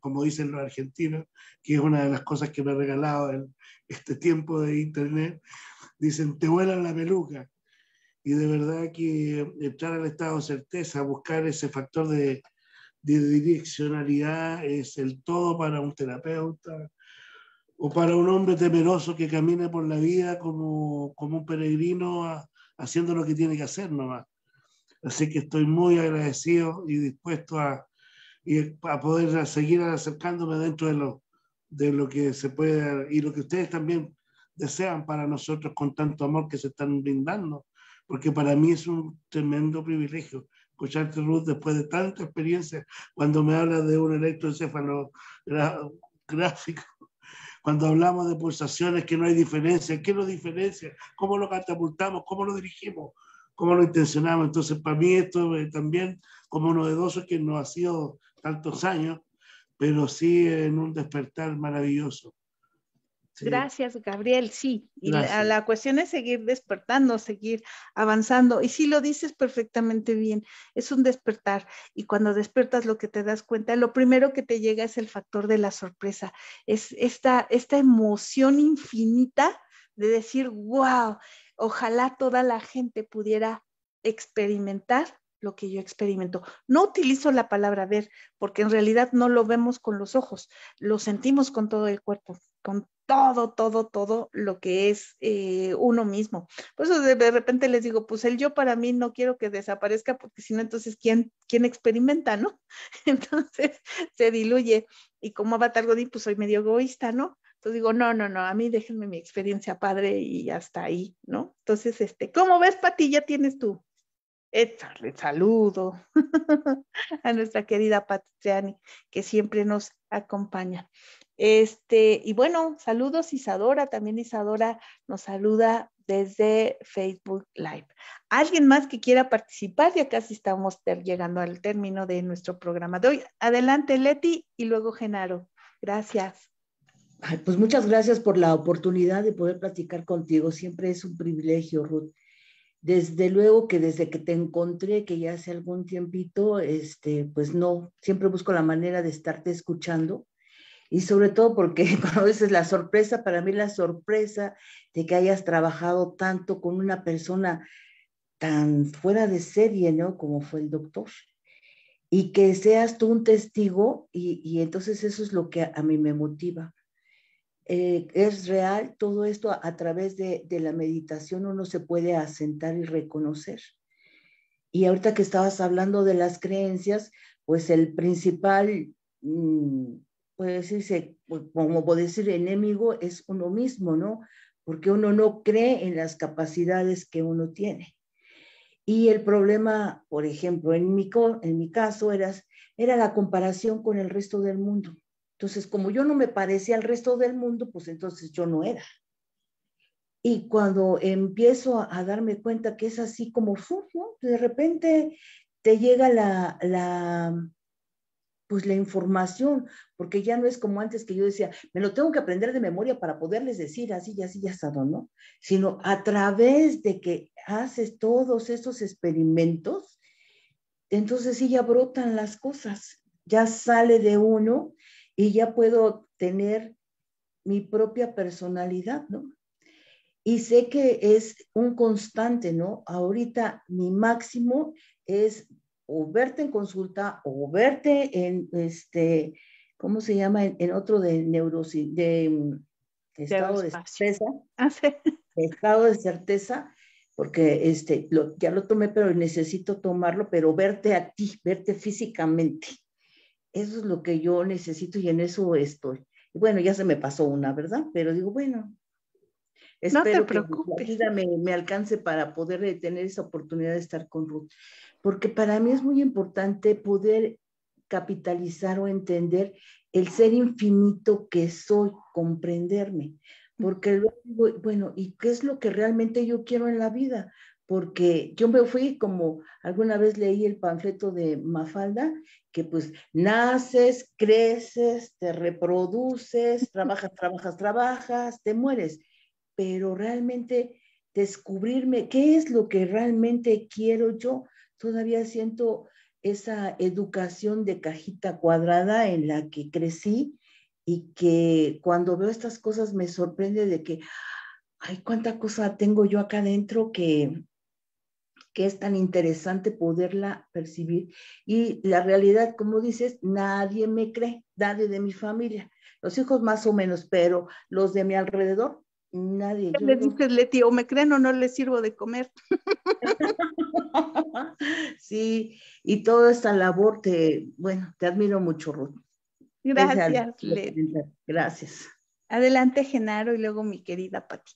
como dicen los argentinos, que es una de las cosas que me ha regalado este tiempo de internet, dicen, te vuela la peluca. Y de verdad que entrar al estado de certeza, buscar ese factor de, direccionalidad, es el todo para un terapeuta o para un hombre temeroso que camina por la vida como, un peregrino haciendo lo que tiene que hacer nomás Así que estoy muy agradecido y dispuesto a, a poder seguir acercándome dentro de lo, de lo que se puede y lo que ustedes también desean para nosotros con tanto amor que se están brindando, porque para mí es un tremendo privilegio escucharte, Ruth, después de tanta experiencia, cuando me hablas de un electroencefalo gráfico, cuando hablamos de pulsaciones, que no hay diferencia, ¿qué nos diferencia? ¿Cómo lo catapultamos? ¿Cómo lo dirigimos? cómo lo intencionamos. Entonces, para mí esto eh, también como novedoso que no ha sido tantos años, pero sí en un despertar maravilloso. Gracias, Gabriel. Sí, la, cuestión es seguir despertando, seguir avanzando. Y sí lo dices perfectamente bien, es un despertar. Y cuando despertas lo que te das cuenta, lo primero que te llega es el factor de la sorpresa, es esta, esta emoción infinita de decir, wow, ojalá toda la gente pudiera experimentar lo que yo experimento. No utilizo la palabra ver porque en realidad no lo vemos con los ojos, lo sentimos con todo el cuerpo, con todo, todo, todo lo que es eh, uno mismo. Por eso de, repente les digo, pues el yo para mí no quiero que desaparezca porque si no, entonces, ¿quién, ¿quién experimenta, no? [laughs] Entonces se diluye y como Avatar Godín, pues soy medio egoísta, ¿no? Entonces digo, no, no, no, a mí déjenme mi experiencia padre y hasta ahí, ¿no? Entonces, este, ¿cómo ves, Pati? Ya tienes tú. Le saludo [laughs] a nuestra querida Patriani, que siempre nos acompaña. Este, y bueno, saludos Isadora, también Isadora nos saluda desde Facebook Live. ¿Alguien más que quiera participar? Ya casi estamos llegando al término de nuestro programa de hoy. Adelante, Leti, y luego Genaro. Gracias pues muchas gracias por la oportunidad de poder platicar contigo. Siempre es un privilegio, Ruth. Desde luego que desde que te encontré, que ya hace algún tiempito, este, pues no, siempre busco la manera de estarte escuchando y sobre todo porque a [laughs] veces la sorpresa, para mí la sorpresa de que hayas trabajado tanto con una persona tan fuera de serie, ¿no? Como fue el doctor. Y que seas tú un testigo y, y entonces eso es lo que a mí me motiva. Eh, es real todo esto a, través de, la meditación uno se puede asentar y reconocer. Y ahorita que estabas hablando de las creencias, pues el principal, mm, puede decirse, pues, como puede decir enemigo, es uno mismo, ¿no? Porque uno no cree en las capacidades que uno tiene. Y el problema, por ejemplo, en mi, en mi caso era la comparación con el resto del mundo. Entonces, como yo no me parecía al resto del mundo, pues entonces yo no era. Y cuando empiezo a, darme cuenta que es así como de repente te llega la, pues la información, porque ya no es como antes que yo decía, me lo tengo que aprender de memoria para poderles decir así y así ya estado ¿no? Sino a través de que haces todos estos experimentos, entonces sí ya brotan las cosas, ya sale de uno y ya puedo tener mi propia personalidad, ¿no? Y sé que es un constante, ¿no? Ahorita mi máximo es o verte en consulta o verte en, este, ¿cómo se llama? En, otro de neurosis, mm, de, estado de certeza. Ah, estado de certeza, porque este, ya lo tomé, pero necesito tomarlo, pero verte a ti, verte físicamente. Eso es lo que yo necesito y en eso estoy. bueno, ya se me pasó una, ¿verdad? Pero digo, bueno, espero que vida me, me alcance para poder eh, tener esa oportunidad de estar con Ruth. Porque para mí es muy importante poder capitalizar o entender el ser infinito que soy, comprenderme. Porque luego, bueno, ¿y qué es lo que realmente yo quiero en la vida? Porque yo me fui como alguna vez leí el panfleto de Mafalda que pues naces, creces, te reproduces, [laughs] trabajas, trabajas, trabajas, te mueres, pero realmente descubrirme qué es lo que realmente quiero yo, todavía siento esa educación de cajita cuadrada en la que crecí y que cuando veo estas cosas me sorprende de que, ay, cuánta cosa tengo yo acá adentro que que es tan interesante poderla percibir. Y la realidad, como dices, nadie me cree, nadie de mi familia, los hijos más o menos, pero los de mi alrededor, nadie. le dices, Leti, o me creen o no les sirvo de comer? [laughs] [laughs] sí, y toda esta labor te, bueno, te admiro mucho, Ruth. Gracias, Gracias. Adelante, Genaro, y luego mi querida Pati.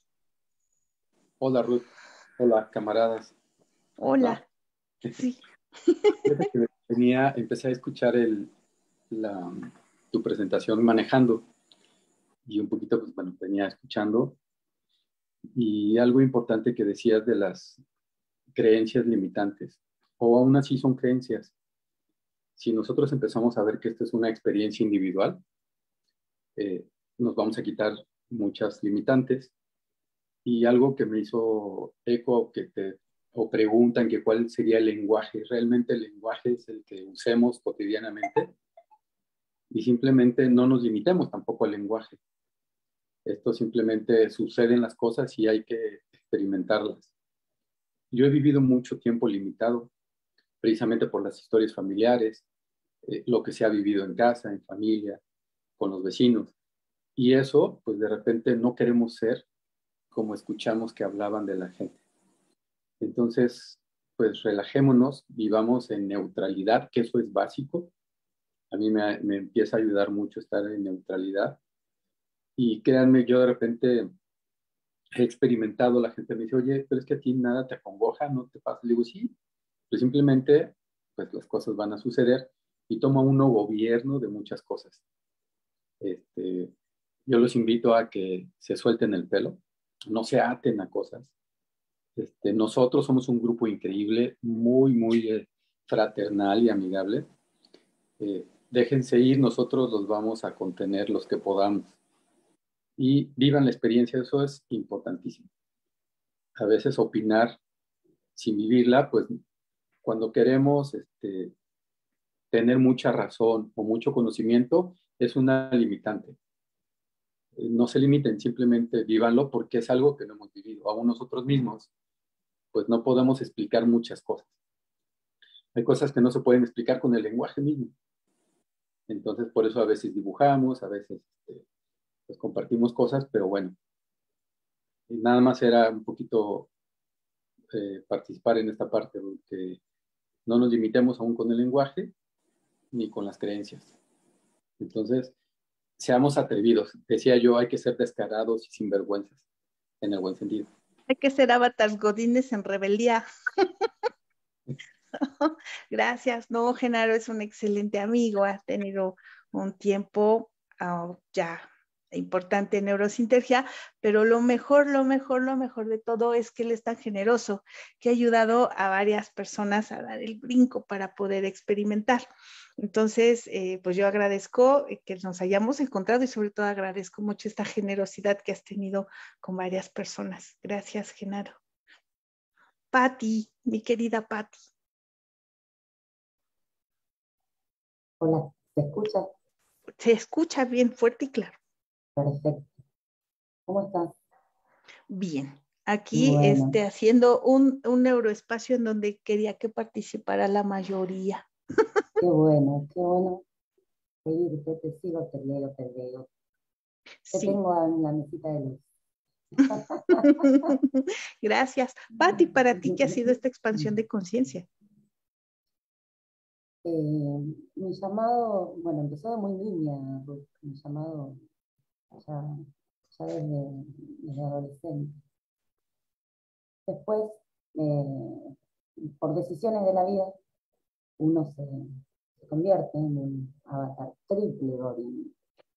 Hola, Ruth. Hola, camaradas. Hola. sí. Tenía, empecé a escuchar el, la, tu presentación manejando y un poquito, pues bueno, venía escuchando. Y algo importante que decías de las creencias limitantes, o aún así son creencias. Si nosotros empezamos a ver que esto es una experiencia individual, eh, nos vamos a quitar muchas limitantes. Y algo que me hizo eco, que te o preguntan que cuál sería el lenguaje. Realmente el lenguaje es el que usemos cotidianamente y simplemente no nos limitemos tampoco al lenguaje. Esto simplemente sucede en las cosas y hay que experimentarlas. Yo he vivido mucho tiempo limitado, precisamente por las historias familiares, eh, lo que se ha vivido en casa, en familia, con los vecinos. Y eso, pues de repente no queremos ser como escuchamos que hablaban de la gente. Entonces, pues relajémonos, vivamos en neutralidad, que eso es básico. A mí me, empieza a ayudar mucho estar en neutralidad. Y créanme, yo de repente he experimentado, la gente me dice, oye, pero es que a ti nada te acongoja, no te pasa. Le digo, sí, pues simplemente, pues las cosas van a suceder y toma uno gobierno de muchas cosas. Este, yo los invito a que se suelten el pelo, no se aten a cosas, este, nosotros somos un grupo increíble, muy, muy eh, fraternal y amigable. Eh, déjense ir, nosotros los vamos a contener los que podamos. Y vivan la experiencia, eso es importantísimo. A veces opinar sin vivirla, pues cuando queremos este, tener mucha razón o mucho conocimiento, es una limitante. Eh, no se limiten, simplemente vívanlo porque es algo que no hemos vivido, aún nosotros mismos pues no podemos explicar muchas cosas. Hay cosas que no se pueden explicar con el lenguaje mismo. Entonces, por eso a veces dibujamos, a veces este, pues compartimos cosas, pero bueno, nada más era un poquito eh, participar en esta parte, porque no nos limitemos aún con el lenguaje ni con las creencias. Entonces, seamos atrevidos. Decía yo, hay que ser descarados y sinvergüenzas, en el buen sentido. Hay que ser avatars godines en rebeldía. [laughs] Gracias, no, Genaro es un excelente amigo, ha tenido un tiempo ah, ya importante neurosintergia, pero lo mejor, lo mejor, lo mejor de todo es que él es tan generoso que ha ayudado a varias personas a dar el brinco para poder experimentar. Entonces, eh, pues yo agradezco eh, que nos hayamos encontrado y sobre todo agradezco mucho esta generosidad que has tenido con varias personas. Gracias, Genaro. Patti, mi querida Patti. Hola, ¿se escucha? Se escucha bien fuerte y claro. Perfecto. ¿Cómo estás? Bien. Aquí este, haciendo un, un neuroespacio en donde quería que participara la mayoría. Qué bueno, qué bueno. Seguirte, te sigo, te leo, te Te tengo en la mesita de luz. [laughs] Gracias. Pati, para ti, ¿qué ha sido esta expansión de conciencia? Eh, mi llamado, bueno, empezó de muy niña, mi llamado ya desde, adolescente. Después, eh, por decisiones de la vida, uno se, convierte en un avatar triple Godín.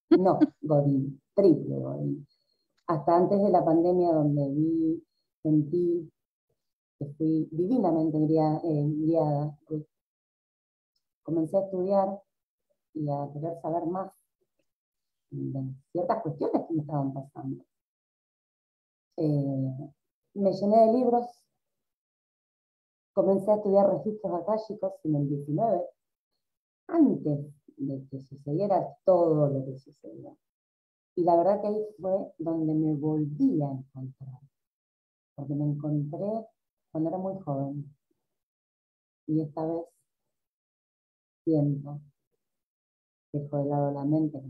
No, [laughs] Godín, triple Godín. Hasta antes de la pandemia, donde vi, sentí que fui divinamente eh, guiada, pues, comencé a estudiar y a querer saber más de ciertas cuestiones que me estaban pasando. Eh, me llené de libros, comencé a estudiar registros batallicos en el 19, antes de que sucediera todo lo que sucedió. Y la verdad que ahí fue donde me volví a encontrar, porque me encontré cuando era muy joven. Y esta vez siento dejo de lado la mente que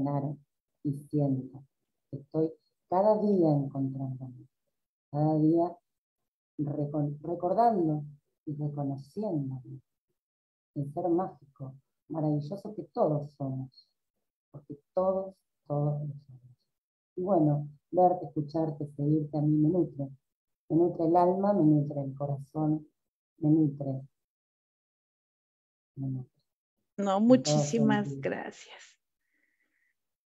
me y siento que estoy cada día encontrándome, cada día recordando y reconociéndome el ser mágico, maravilloso que todos somos, porque todos, todos lo somos. Y bueno, verte, escucharte, seguirte a mí me nutre. Me nutre el alma, me nutre el corazón, Me nutre. No, muchísimas gracias.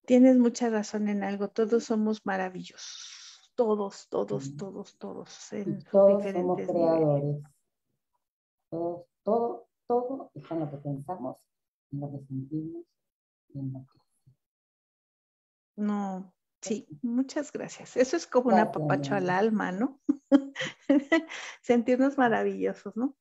Tienes mucha razón en algo. Todos somos maravillosos. Todos, todos, todos, todos. todos somos creadores. Todo, todo, todo es en lo que pensamos, en lo que sentimos en lo No, Sí, muchas gracias. Eso es como una un apapacho al alma, ¿no? [laughs] Sentirnos maravillosos, ¿no?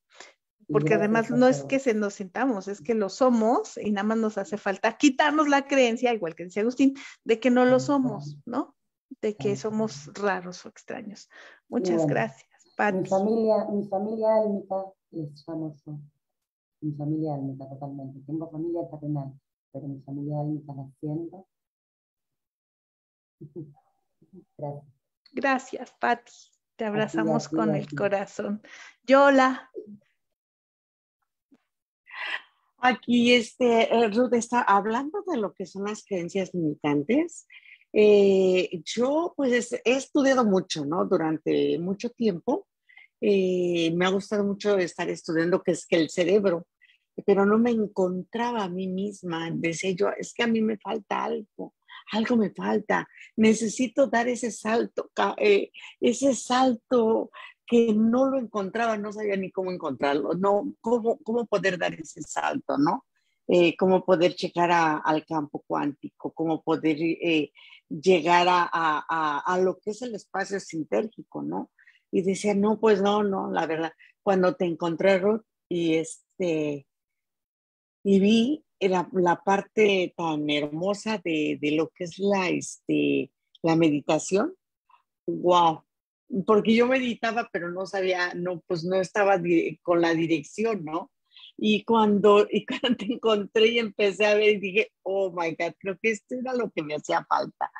porque además no es que se nos sintamos, es que lo somos y nada más nos hace falta quitarnos la creencia, igual que decía Agustín, de que no lo somos, ¿no? De que somos raros o extraños. Muchas gracias, Pati. Mi familia, mi familia es famoso. Mi familia álmica totalmente. Tengo familia terrenal, pero mi familia álmica la siento. [laughs] Gracias. Gracias, Te abrazamos con el corazón. Yola. Aquí, este, eh, Ruth está hablando de lo que son las creencias limitantes. Eh, yo, pues, he estudiado mucho, ¿no? Durante mucho tiempo. Eh, me ha gustado mucho estar estudiando que es que el cerebro, pero no me encontraba a mí misma. Decía yo, es que a mí me falta algo, algo me falta, necesito dar ese salto, ese salto que no lo encontraba, no sabía ni cómo encontrarlo, no, cómo, cómo poder dar ese salto, ¿no? Eh, cómo poder checar al campo cuántico, cómo poder eh, llegar a, lo que es el espacio sintérgico, ¿no? Y decía, no, pues no, no, la verdad, cuando te encontré, Ruth, y, este, y vi la, la parte tan hermosa de, lo que es la, este, la meditación, wow, porque yo meditaba, pero no sabía, no, pues no estaba con la dirección, ¿no? Y cuando, y [laughs] cuando te encontré y empecé a ver, dije, oh my God, creo que esto era lo que me hacía falta.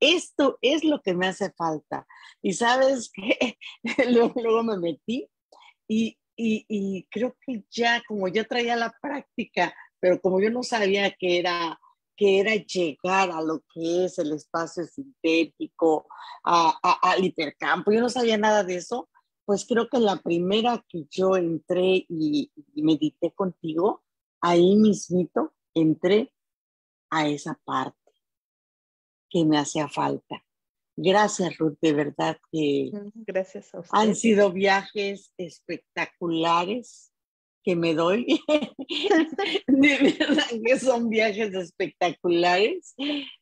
Esto es lo que me hace falta. Y sabes que [laughs] luego, luego, me metí y, y, y creo que ya, como ya traía la práctica, pero como yo no sabía que era que era llegar a lo que es el espacio sintético, a, al hipercampo. Yo no sabía nada de eso. Pues creo que la primera que yo entré y, y medité contigo, ahí mismito entré a esa parte que me hacía falta. Gracias, Ruth, de verdad que. Gracias Han sido viajes espectaculares que me doy. [laughs] de verdad que son viajes espectaculares.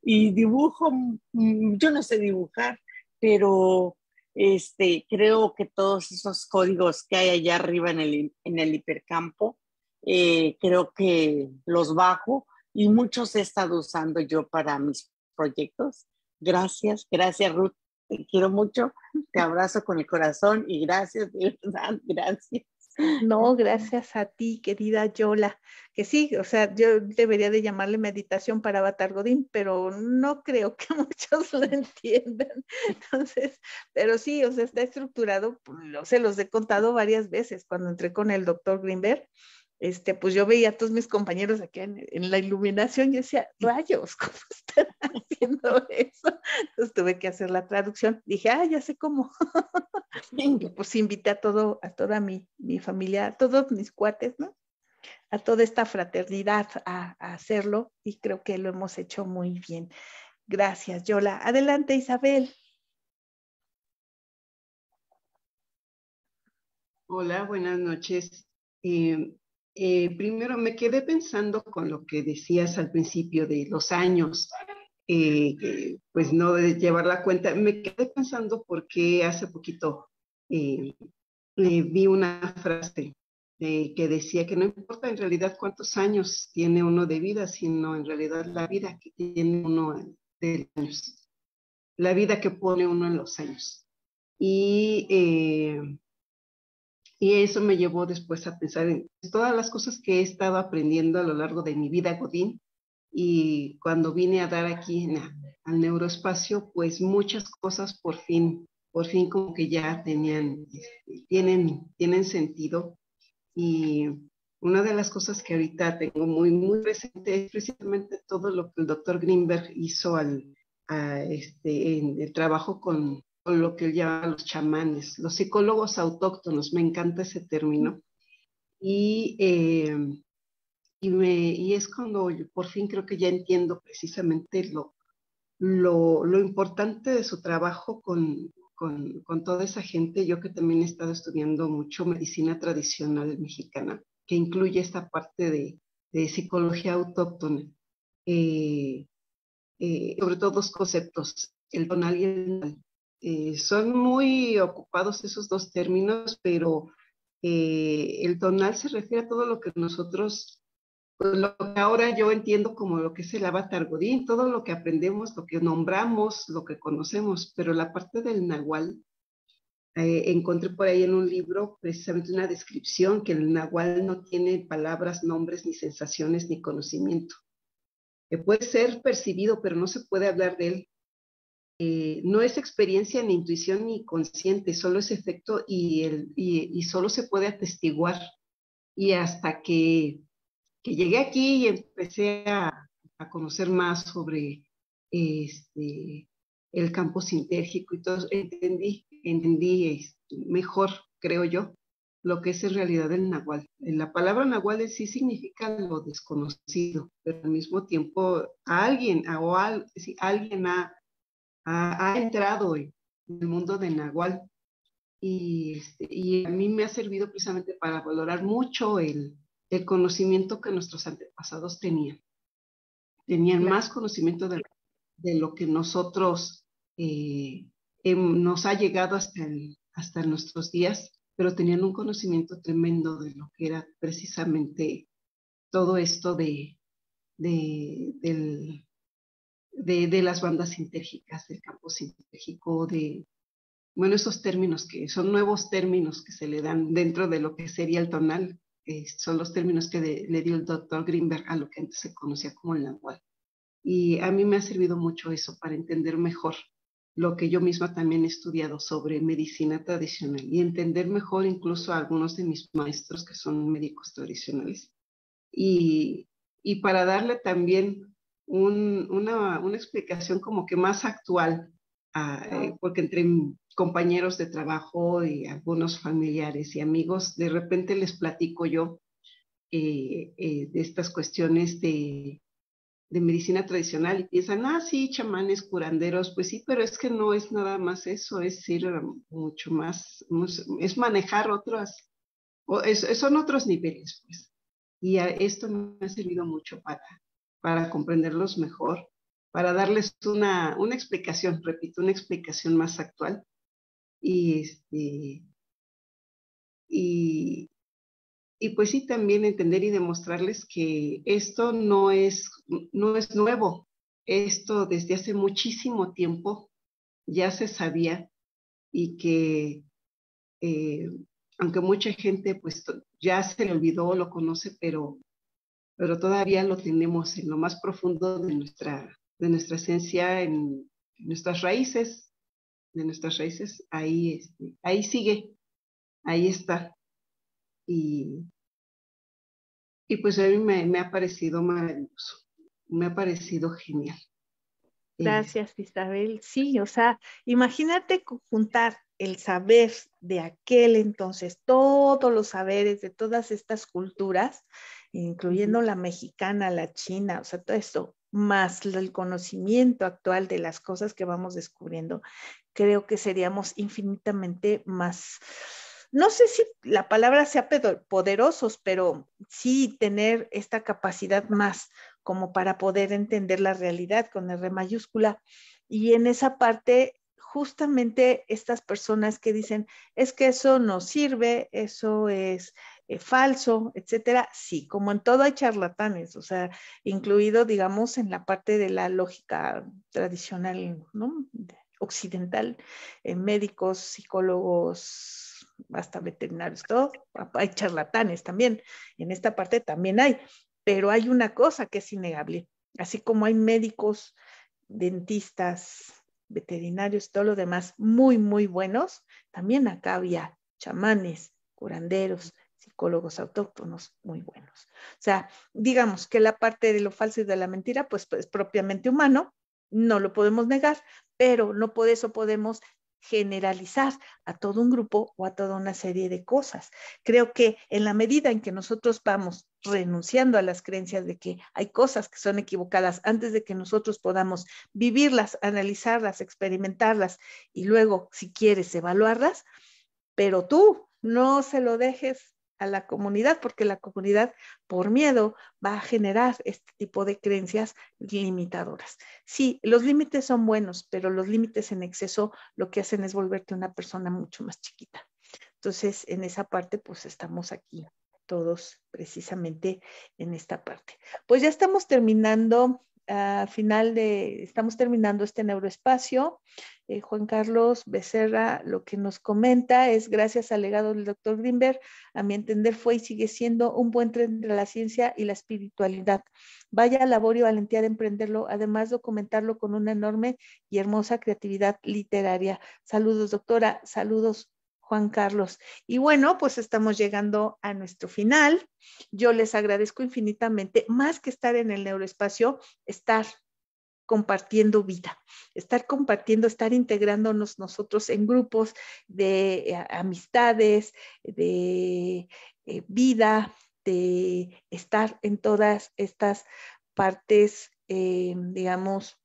Y dibujo, mm, yo no sé dibujar, pero este, creo que todos esos códigos que hay allá arriba en el, en el hipercampo, eh, creo que los bajo y muchos he estado usando yo para mis proyectos. Gracias, gracias Ruth, te quiero mucho, te abrazo con el corazón y gracias, de verdad, gracias. No, gracias a ti, querida Yola. Que sí, o sea, yo debería de llamarle meditación para Avatar Godín, pero no creo que [laughs] muchos lo entiendan. Entonces, pero sí, o sea, está estructurado, se los he contado varias veces cuando entré con el doctor Greenberg este, pues yo veía a todos mis compañeros aquí en, la iluminación y decía, rayos, ¿cómo [laughs] están haciendo eso? Entonces tuve que hacer la traducción. Dije, ah, ya sé cómo. [laughs] pues invité a todo, a toda mi, familia, a todos mis cuates, ¿no? A toda esta fraternidad a, hacerlo y creo que lo hemos hecho muy bien. Gracias, Yola. Adelante, Isabel. Hola, buenas noches. Em, eh, primero me quedé pensando con lo que decías al principio de los años, eh, pues no de llevar la cuenta, me quedé pensando porque hace poquito eh, vi una frase que decía que no importa en realidad cuántos años tiene uno de vida, sino en realidad la vida que tiene uno de años, la vida que pone uno en los años. Y y eso me llevó después a pensar en todas las cosas que he estado aprendiendo a lo largo de mi vida, Godín. Y cuando vine a dar aquí al neuroespacio, pues muchas cosas por fin, por fin como que ya tenían, este, tienen, tienen sentido. Y una de las cosas que ahorita tengo muy, muy presente es precisamente todo lo que el doctor Greenberg hizo al, este, en el trabajo con, lo que llama los chamanes, los psicólogos autóctonos, me encanta ese término. Y, eh, y, es cuando por fin creo que ya entiendo precisamente lo, lo, importante de su trabajo con, toda esa gente. Yo que también he estado estudiando mucho medicina tradicional mexicana, que incluye esta parte de, psicología autóctona. Eh, eh, sobre todo dos conceptos, el tonal y el eh, son muy ocupados esos dos términos, pero eh, el tonal se refiere a todo lo que nosotros, pues, lo que ahora yo entiendo como lo que es el avatar Godín, todo lo que aprendemos, lo que nombramos, lo que conocemos, pero la parte del nahual, eh, encontré por ahí en un libro precisamente una descripción que el nahual no tiene palabras, nombres, ni sensaciones, ni conocimiento. puede ser percibido, pero no se puede hablar de él eh, no es experiencia ni intuición ni consciente, solo es efecto y, solo se puede atestiguar. Y hasta que, llegué aquí y empecé a, conocer más sobre este, el campo sintérgico y todo, entendí, entendí mejor, creo yo, lo que es en realidad el nahual. La palabra nahual sí significa lo desconocido, pero al mismo tiempo a alguien, alguien ha ha, entrado en el mundo de Nahual este, y, a mí me ha servido precisamente para valorar mucho el, conocimiento que nuestros antepasados tenían. Tenían más conocimiento de, lo que nosotros eh, nos ha llegado hasta, nuestros días, pero tenían un conocimiento tremendo de lo que era precisamente todo esto de, del, de, las bandas sintérgicas, del campo sintérgico, de, bueno, esos términos que son nuevos términos que se le dan dentro de lo que sería el tonal, eh, son los términos que le dio el doctor Greenberg a lo que antes se conocía como el nahual. Y a mí me ha servido mucho eso para entender mejor lo que yo misma también he estudiado sobre medicina tradicional y entender mejor incluso a algunos de mis maestros que son médicos tradicionales. Y, y para darle también una, explicación como que más actual, eh, porque entre compañeros de trabajo y algunos familiares y amigos, de repente les platico yo eh, eh, de estas cuestiones de, de medicina tradicional y piensan, ah, sí, chamanes, curanderos, pues sí, pero es que no es nada más eso, es mucho más, es manejar otras, es, son otros niveles, pues. Y esto me ha servido mucho para, para comprenderlos mejor, para darles una, una explicación, repito, una explicación más actual. Y, este, y, y pues sí, también entender y demostrarles que esto no es, no es nuevo. Esto desde hace muchísimo tiempo ya se sabía y que eh, aunque mucha gente pues ya se le olvidó, lo conoce, pero pero todavía lo tenemos en lo más profundo de nuestra, de nuestra esencia, en, nuestras raíces, de nuestras raíces, ahí, este, ahí sigue, ahí está. Y, y pues a mí me, me ha parecido maravilloso, me ha parecido genial. Eh, Gracias, Isabel. Sí, o sea, imagínate juntar el saber de aquel entonces, todos los saberes de todas estas culturas incluyendo la mexicana, la china, o sea, todo esto, más el conocimiento actual de las cosas que vamos descubriendo, creo que seríamos infinitamente más, no sé si la palabra sea poderosos, pero sí tener esta capacidad más como para poder entender la realidad con R mayúscula. Y en esa parte justamente estas personas que dicen, es que eso no sirve, eso es eh, falso, etcétera. Sí, como en todo hay charlatanes, o sea, incluido, digamos, en la parte de la lógica tradicional, ¿no? Occidental, eh, médicos, psicólogos, hasta veterinarios, todo. Hay charlatanes también. En esta parte también hay, pero hay una cosa que es innegable. Así como hay médicos, dentistas, veterinarios, todo lo demás, muy, muy buenos, también acá había chamanes, curanderos, psicólogos autóctonos muy buenos. O sea, digamos que la parte de lo falso y de la mentira, pues, pues es propiamente humano, no lo podemos negar, pero no por eso podemos generalizar a todo un grupo o a toda una serie de cosas. Creo que en la medida en que nosotros vamos renunciando a las creencias de que hay cosas que son equivocadas antes de que nosotros podamos vivirlas, analizarlas, experimentarlas y luego, si quieres, evaluarlas, pero tú no se lo dejes a la comunidad, porque la comunidad por miedo va a generar este tipo de creencias limitadoras. Sí, los límites son buenos, pero los límites en exceso lo que hacen es volverte una persona mucho más chiquita. Entonces, en esa parte, pues estamos aquí todos precisamente en esta parte. Pues ya estamos terminando a final de, estamos terminando este neuroespacio. Eh, Juan Carlos Becerra lo que nos comenta es, gracias al legado del doctor Grimberg, a mi entender fue y sigue siendo un buen tren entre la ciencia y la espiritualidad. Vaya labor y valentía de emprenderlo, además documentarlo con una enorme y hermosa creatividad literaria. Saludos, doctora, saludos Juan Carlos. Y bueno, pues estamos llegando a nuestro final. Yo les agradezco infinitamente, más que estar en el neuroespacio, estar compartiendo vida, estar compartiendo, estar integrándonos nosotros en grupos de eh, amistades, de eh, vida, de estar en todas estas partes, eh, digamos,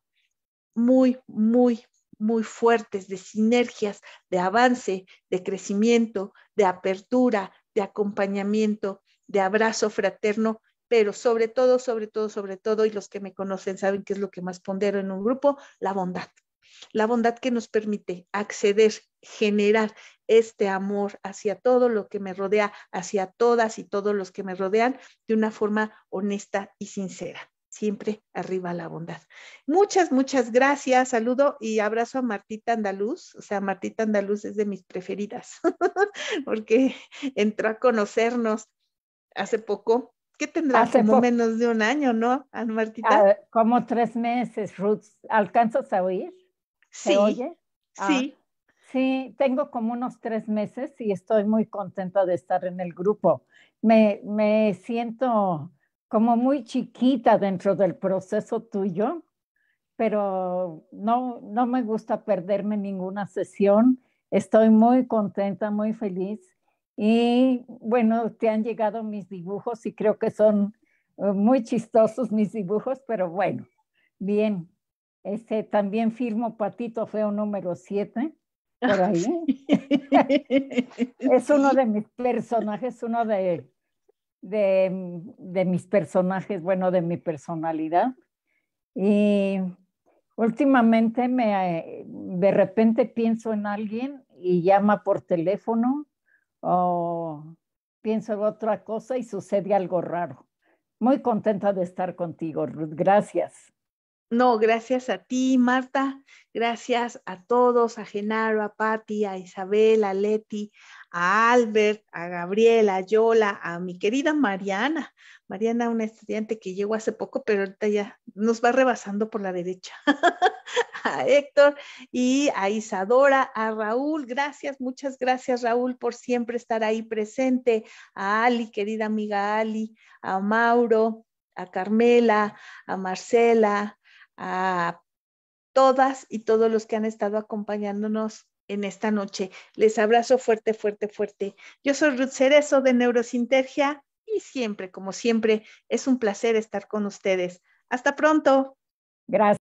muy, muy, muy fuertes de sinergias, de avance, de crecimiento, de apertura, de acompañamiento, de abrazo fraterno, pero sobre todo, sobre todo, sobre todo, y los que me conocen saben qué es lo que más pondero en un grupo, la bondad. La bondad que nos permite acceder, generar este amor hacia todo lo que me rodea, hacia todas y todos los que me rodean, de una forma honesta y sincera siempre arriba la bondad. Muchas, muchas gracias. Saludo y abrazo a Martita Andaluz. O sea, Martita Andaluz es de mis preferidas [laughs] porque entró a conocernos hace poco. ¿Qué tendrá? Hace menos de un año, ¿no, Martita? Ah, como tres meses, Ruth. ¿Alcanzas a oír? Sí. Oye? Ah, sí. Sí, tengo como unos tres meses y estoy muy contenta de estar en el grupo. Me, me siento como muy chiquita dentro del proceso tuyo, pero no, no me gusta perderme ninguna sesión. Estoy muy contenta, muy feliz. Y bueno, te han llegado mis dibujos y creo que son eh, muy chistosos mis dibujos, pero bueno, bien. Este, también firmo Patito Feo número 7, por ahí. [laughs] [laughs] es uno de mis personajes, uno de Mm, de, mis personajes, bueno, de mi personalidad. Y últimamente me, de repente pienso en alguien y llama por teléfono o pienso en otra cosa y sucede algo raro. Muy contenta de estar contigo, Ruth. Gracias. No, gracias a ti, Marta. Gracias a todos, a Genaro, a Patty, a Isabel, a Leti, a Albert, a Gabriela, a Yola, a mi querida Mariana. Mariana, una estudiante que llegó hace poco, pero ahorita ya nos va rebasando por la derecha. [laughs] a Héctor y a Isadora, a Raúl, gracias, muchas gracias Raúl por siempre estar ahí presente, a Ali, querida amiga Ali, a Mauro, a Carmela, a Marcela, a todas y todos los que han estado acompañándonos en esta noche. Les abrazo fuerte, fuerte, fuerte. Yo soy Ruth Cerezo de Neurosintergia y siempre, como siempre, es un placer estar con ustedes. Hasta pronto. Gracias.